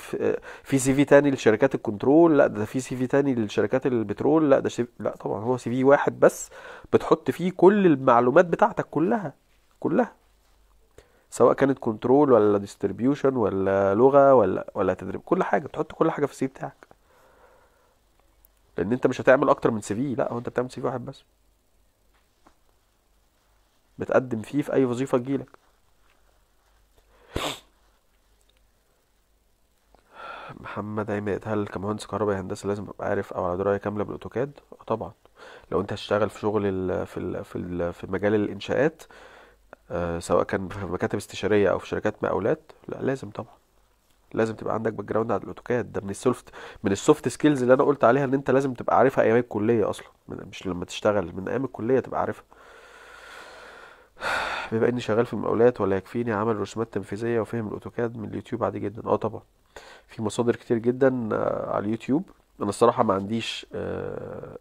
في سي في تاني لشركات الكنترول لا ده في سي في تاني لشركات البترول لا ده شي... لا طبعا هو سي في واحد بس بتحط فيه كل المعلومات بتاعتك كلها كلها سواء كانت كنترول ولا ديستريبيوشن ولا لغه ولا ولا تدريب كل حاجه بتحط كل حاجه في السي بتاعك لان انت مش هتعمل اكتر من سي في لا هو انت بتعمل سي في واحد بس بتقدم فيه في اي وظيفه تجيلك محمد عماد هل كمهندس كهرباء هندسه لازم ابقى عارف او على درايه كامله بالاوتوكاد آه، طبعا لو انت هتشتغل في شغل الـ في ال في, ال في مجال الانشاءات آه، سواء كان في مكاتب استشاريه او في شركات مقاولات لا لازم طبعا لازم تبقى عندك باك جراوند على الاوتوكاد ده من السوفت من السوفت سكيلز اللي انا قلت عليها ان انت لازم تبقى عارفها ايام الكليه اصلا مش لما تشتغل من ايام الكليه تبقى عارفها بما اني شغال في المقاولات ولا يكفيني عمل رسومات تنفيذيه وفهم الاوتوكاد من اليوتيوب عادي جدا اه طبعا في مصادر كتير جدا آه، على اليوتيوب انا الصراحه ما عنديش آه،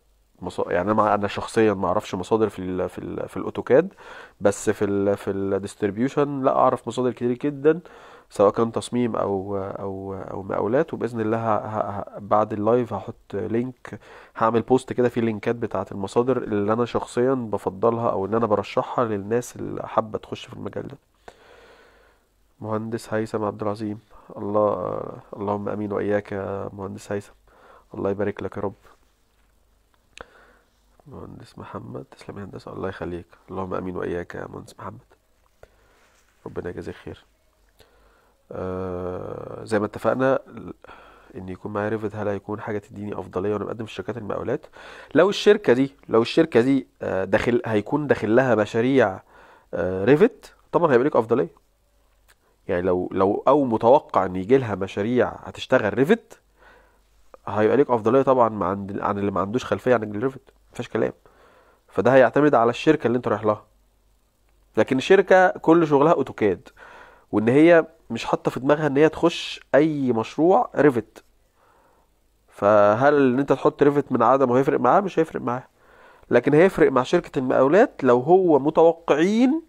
يعني انا شخصيا ما اعرفش مصادر في ال في ال في الاوتوكاد بس في ال في الديستريبيوشن لا اعرف مصادر كتير جدا سواء كان تصميم او او او مقاولات وباذن الله بعد اللايف هحط لينك هعمل بوست كده فيه اللينكات بتاعه المصادر اللي انا شخصيا بفضلها او ان انا برشحها للناس اللي حابه تخش في المجال ده مهندس هيثم عبد العظيم الله اللهم امين واياك يا مهندس هيثم الله يبارك لك يا رب مهندس محمد تسلم يا هندسه الله يخليك اللهم امين واياك يا مهندس محمد ربنا يجازيك خير آه، زي ما اتفقنا ان يكون معايا ريفيد هل هيكون حاجه تديني افضليه وانا بقدم في شركات المقاولات لو الشركه دي لو الشركه دي آه، داخل هيكون داخل لها مشاريع آه، ريفيد طبعا هيبقى لك افضليه يعني لو لو او متوقع ان يجي لها مشاريع هتشتغل ريفيد هيبقى ليك افضليه طبعا عن عن اللي ما عندوش خلفيه عن ما مفيش كلام فده هيعتمد على الشركه اللي انت رايح لها لكن الشركه كل شغلها اوتوكاد وان هي مش حاطه في دماغها ان هي تخش اي مشروع ريفت فهل ان انت تحط ريفت من عدمه هيفرق معاه مش هيفرق معاه لكن هيفرق مع شركه المقاولات لو هو متوقعين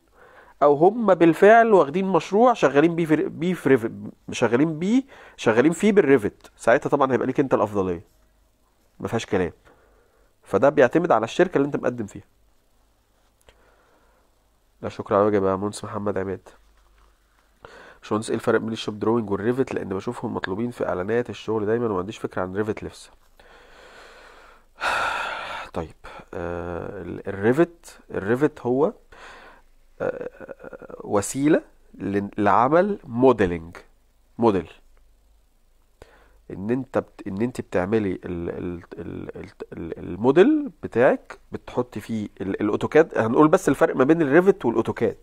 او هم بالفعل واخدين مشروع شغالين بيه في ريفت شغالين بيه شغالين فيه بالريفت ساعتها طبعا هيبقى ليك انت الافضليه ما فيهاش كلام فده بيعتمد على الشركه اللي انت مقدم فيها لا شكرا على الواجب يا مهندس محمد عماد مش ايه الفرق بين الشوب دروينج والريفت لان بشوفهم مطلوبين في اعلانات الشغل دايما وما عنديش فكره عن ريفت لسه طيب آه الريفت الريفت هو آه, آه، وسيله لعمل موديلنج موديل ان انت بت... ان انت بتعملي ال... ال... ال... ال... الموديل بتاعك بتحطي فيه ال... الاوتوكاد هنقول بس الفرق ما بين الريفت والاوتوكاد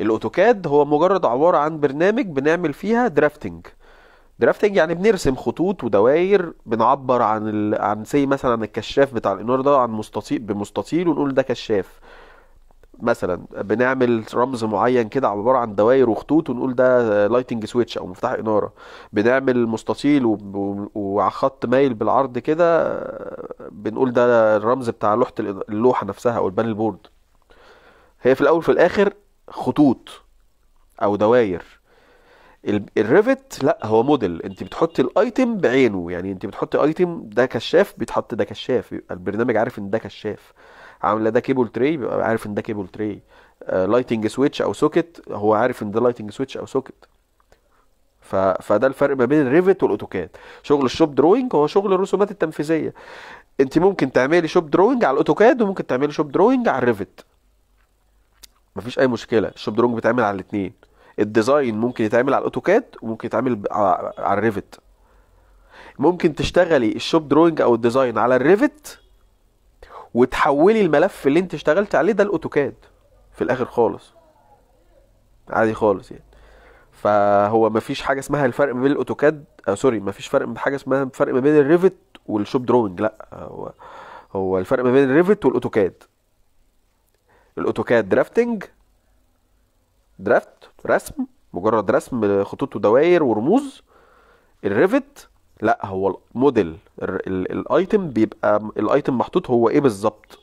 الاوتوكاد هو مجرد عباره عن برنامج بنعمل فيها درافتنج درافتنج يعني بنرسم خطوط ودوائر بنعبر عن ال... عن سي مثلا عن الكشاف بتاع الاناره ده عن مستطيل بمستطيل ونقول ده كشاف مثلا بنعمل رمز معين كده عباره عن دوائر وخطوط ونقول ده لايتنج سويتش او مفتاح اناره بنعمل مستطيل وعلى خط مايل بالعرض كده بنقول ده الرمز بتاع لوحه اللوحه نفسها او البانل بورد هي في الاول في الاخر خطوط او دوائر الريفت لا هو موديل انت بتحطي الايتم بعينه يعني انت بتحطي ايتم ده كشاف بيتحط ده كشاف يبقى البرنامج عارف ان ده كشاف عامله ده كيبل تري بيبقى عارف ان ده كيبل تري لايتنج سويتش او سوكت هو عارف ان ده لايتنج سويتش او سوكت ف... فده الفرق ما بين الريفت والاوتوكاد شغل الشوب دروينج هو شغل الرسومات التنفيذيه انت ممكن تعملي شوب دروينج على الاوتوكاد وممكن تعملي شوب دروينج على الريفت مفيش اي مشكله الشوب دروينج بيتعمل على الاثنين الديزاين ممكن يتعمل على الاوتوكاد وممكن يتعمل على الريفت ممكن تشتغلي الشوب دروينج او الديزاين على الريفت وتحولي الملف اللي انت اشتغلت عليه ده الاوتوكاد في الاخر خالص عادي خالص يعني فهو مفيش حاجه اسمها الفرق ما بين الاوتوكاد آه سوري مفيش فرق حاجه اسمها فرق ما بين الريفت والشوب دروينج لا هو هو الفرق ما بين الريفت والاوتوكاد الاوتوكاد درافتنج درافت رسم مجرد رسم خطوط ودوائر ورموز الريفت لا هو الموديل الايتم بيبقى الايتم محطوط هو ايه بالظبط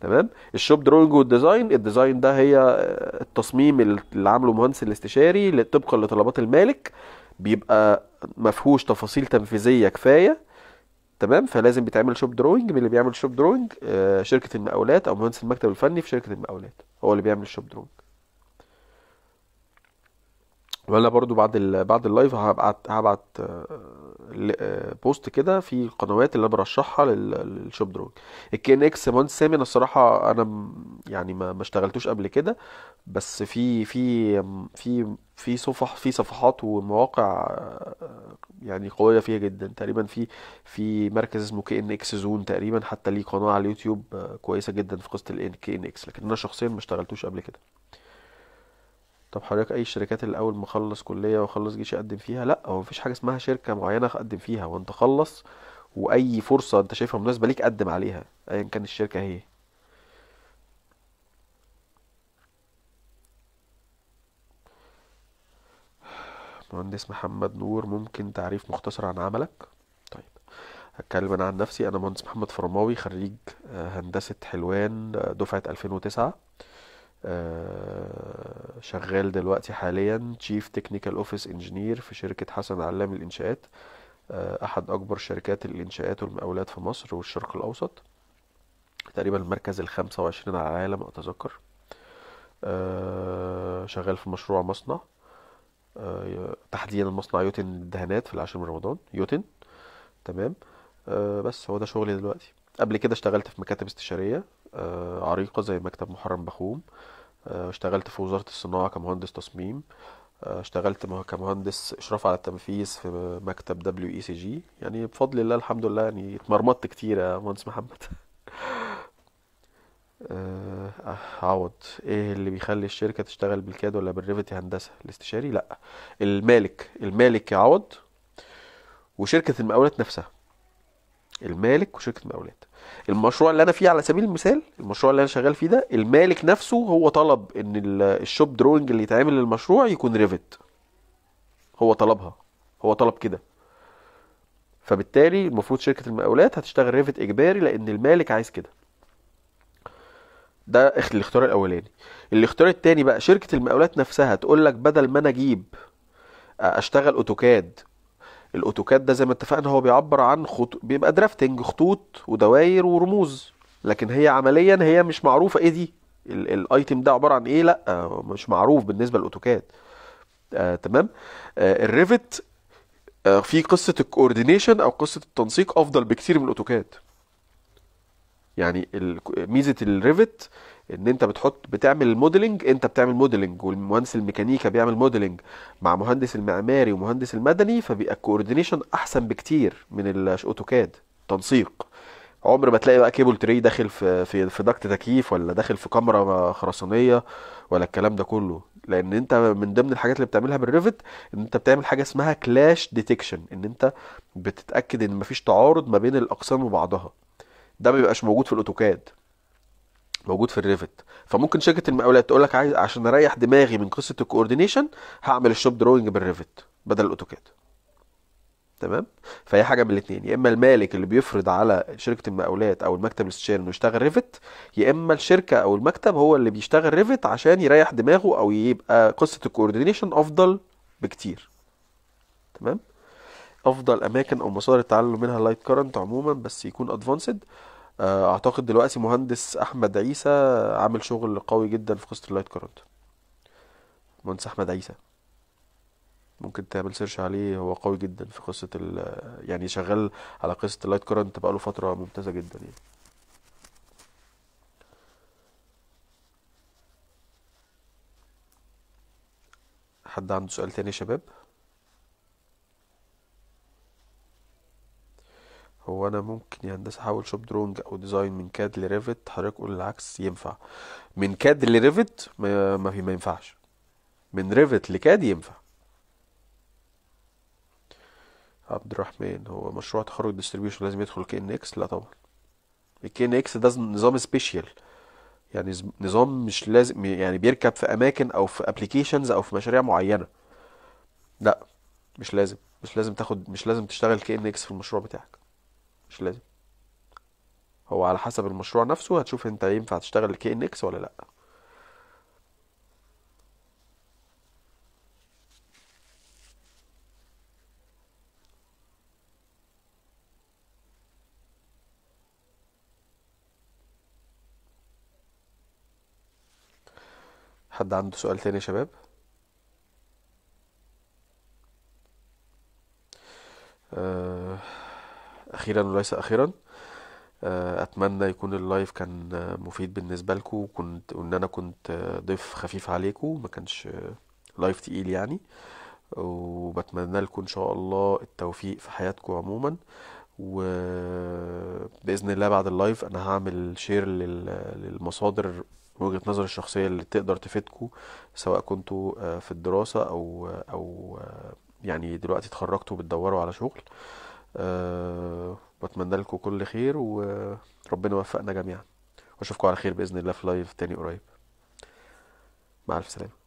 تمام الشوب دروينج والديزاين الديزاين ده هي آه، التصميم اللي عامله المهندس الاستشاري طبقا لطلبات المالك بيبقى ما فيهوش تفاصيل تنفيذيه كفايه تمام فلازم بيتعمل شوب دروينج من اللي بيعمل شوب دروينج آه، شركه المقاولات او مهندس المكتب الفني في شركه المقاولات هو اللي بيعمل الشوب دروينج وانا برضو بعد ال... بعد اللايف هبعت هبعت آه، آه، بوست كده في القنوات اللي انا برشحها للشوب دروج ان اكس مهندس سامي انا الصراحه انا يعني ما ما اشتغلتوش قبل كده بس في في في في صفح في صفحات ومواقع آه، يعني قويه فيها جدا تقريبا في في مركز اسمه كي ان اكس زون تقريبا حتى ليه قناه على اليوتيوب كويسه جدا في قصه الكي ان اكس لكن انا شخصيا ما اشتغلتوش قبل كده طب حضرتك اي الشركات اللي اول ما اخلص كليه واخلص جيش اقدم فيها لا هو مفيش حاجه اسمها شركه معينه اقدم فيها وانت خلص واي فرصه انت شايفها مناسبه ليك قدم عليها ايا كان الشركه هي مهندس محمد نور ممكن تعريف مختصر عن عملك طيب هتكلم انا عن نفسي انا مهندس محمد فرماوي خريج آه، هندسه حلوان آه، دفعه 2009 آه، شغال دلوقتي حاليا تشيف تكنيكال اوفيس انجينير في شركه حسن علام للانشاءات آه، احد اكبر شركات الانشاءات والمقاولات في مصر والشرق الاوسط تقريبا المركز الخمسة وعشرين على العالم اتذكر آه، شغال في مشروع مصنع تحديدا مصنع يوتن للدهانات في العاشر من رمضان يوتن تمام بس هو ده شغلي دلوقتي قبل كده اشتغلت في مكاتب استشارية عريقة زي مكتب محرم بخوم آه، اشتغلت في وزارة الصناعة كمهندس تصميم آه، اشتغلت كمهندس اشراف على التنفيذ في مكتب دبليو اي سي جي يعني بفضل الله الحمد لله يعني اتمرمطت كتير يا مهندس محمد آه،, أه عوض ايه اللي بيخلي الشركه تشتغل بالكاد ولا بالريفت هندسه الاستشاري لا المالك المالك يا عوض وشركه المقاولات نفسها المالك وشركه المقاولات المشروع اللي انا فيه على سبيل المثال المشروع اللي انا شغال فيه ده المالك نفسه هو طلب ان الشوب دروينج اللي يتعمل للمشروع يكون ريفت هو طلبها هو طلب كده فبالتالي المفروض شركه المقاولات هتشتغل ريفت اجباري لان المالك عايز كده ده الاختيار الاولاني الاختيار التاني بقى شركه المقاولات نفسها تقول لك بدل ما انا اجيب اشتغل اوتوكاد الاوتوكاد ده زي ما اتفقنا هو بيعبر عن خطو... بيبقى درافتنج خطوط ودوائر ورموز لكن هي عمليا هي مش معروفه ايه دي الايتم ده عباره عن ايه لا مش معروف بالنسبه للاوتوكاد آه تمام آه الريفت آه في قصه الكوردينيشن او قصه التنسيق افضل بكتير من الاوتوكاد يعني ميزه الريفت ان انت بتحط بتعمل الموديلنج انت بتعمل موديلنج والمهندس الميكانيكا بيعمل موديلنج مع مهندس المعماري ومهندس المدني فبيبقى الكوردينيشن احسن بكتير من الاوتوكاد تنسيق عمر ما تلاقي بقى كيبل تري داخل في في في دكت تكييف ولا داخل في كاميرا خرسانيه ولا الكلام ده كله لان انت من ضمن الحاجات اللي بتعملها بالريفت ان انت بتعمل حاجه اسمها كلاش ديتكشن ان انت بتتاكد ان مفيش تعارض ما بين الاقسام وبعضها ده ما بيبقاش موجود في الاوتوكاد موجود في الريفت فممكن شركه المقاولات تقول لك عايز عشان اريح دماغي من قصه الكوردينيشن هعمل الشوب دروينج بالريفت بدل الاوتوكاد تمام فهي حاجه من الاثنين يا اما المالك اللي بيفرض على شركه المقاولات او المكتب الاستشاري انه يشتغل ريفت يا اما الشركه او المكتب هو اللي بيشتغل ريفت عشان يريح دماغه او يبقى قصه الكوردينيشن افضل بكتير تمام افضل اماكن او مصادر التعلم منها اللايت كارنت عموما بس يكون ادفانسد آه، اعتقد دلوقتي مهندس احمد عيسى عامل شغل قوي جدا في قصه اللايت كارنت مهندس احمد عيسى ممكن تعمل سيرش عليه هو قوي جدا في قصه ال يعني شغال على قصه اللايت كارنت بقاله فتره ممتازه جدا يعني حد عنده سؤال تاني يا شباب هو انا ممكن يا هندسه احول شوب درونج او ديزاين من كاد لريفت حضرتك قول العكس ينفع من كاد لريفت ما, في ما ينفعش من ريفت لكاد ينفع عبد الرحمن هو مشروع تخرج ديستريبيوشن لازم يدخل كي ان اكس لا طبعا الكي ان اكس ده نظام سبيشال يعني نظام مش لازم يعني بيركب في اماكن او في ابلكيشنز او في مشاريع معينه لا مش لازم مش لازم تاخد مش لازم تشتغل كي ان اكس في المشروع بتاعك مش لازم هو على حسب المشروع نفسه هتشوف انت ينفع تشتغل الكي ان اكس ولا لا حد عنده سؤال تاني يا شباب أه اخيرا وليس اخيرا آه، اتمنى يكون اللايف كان مفيد بالنسبه لكم وكنت وان انا كنت ضيف خفيف عليكم ما كانش لايف تقيل يعني وبتمنى لكم ان شاء الله التوفيق في حياتكم عموما وباذن الله بعد اللايف انا هعمل شير للمصادر وجهه نظري الشخصيه اللي تقدر تفيدكم سواء كنتوا آه، في الدراسه او او آه، يعني دلوقتي اتخرجتوا بتدوروا على شغل أه بتمنى لكم كل خير وربنا يوفقنا جميعا واشوفكم على خير باذن الله في لايف تاني قريب مع الف سلامه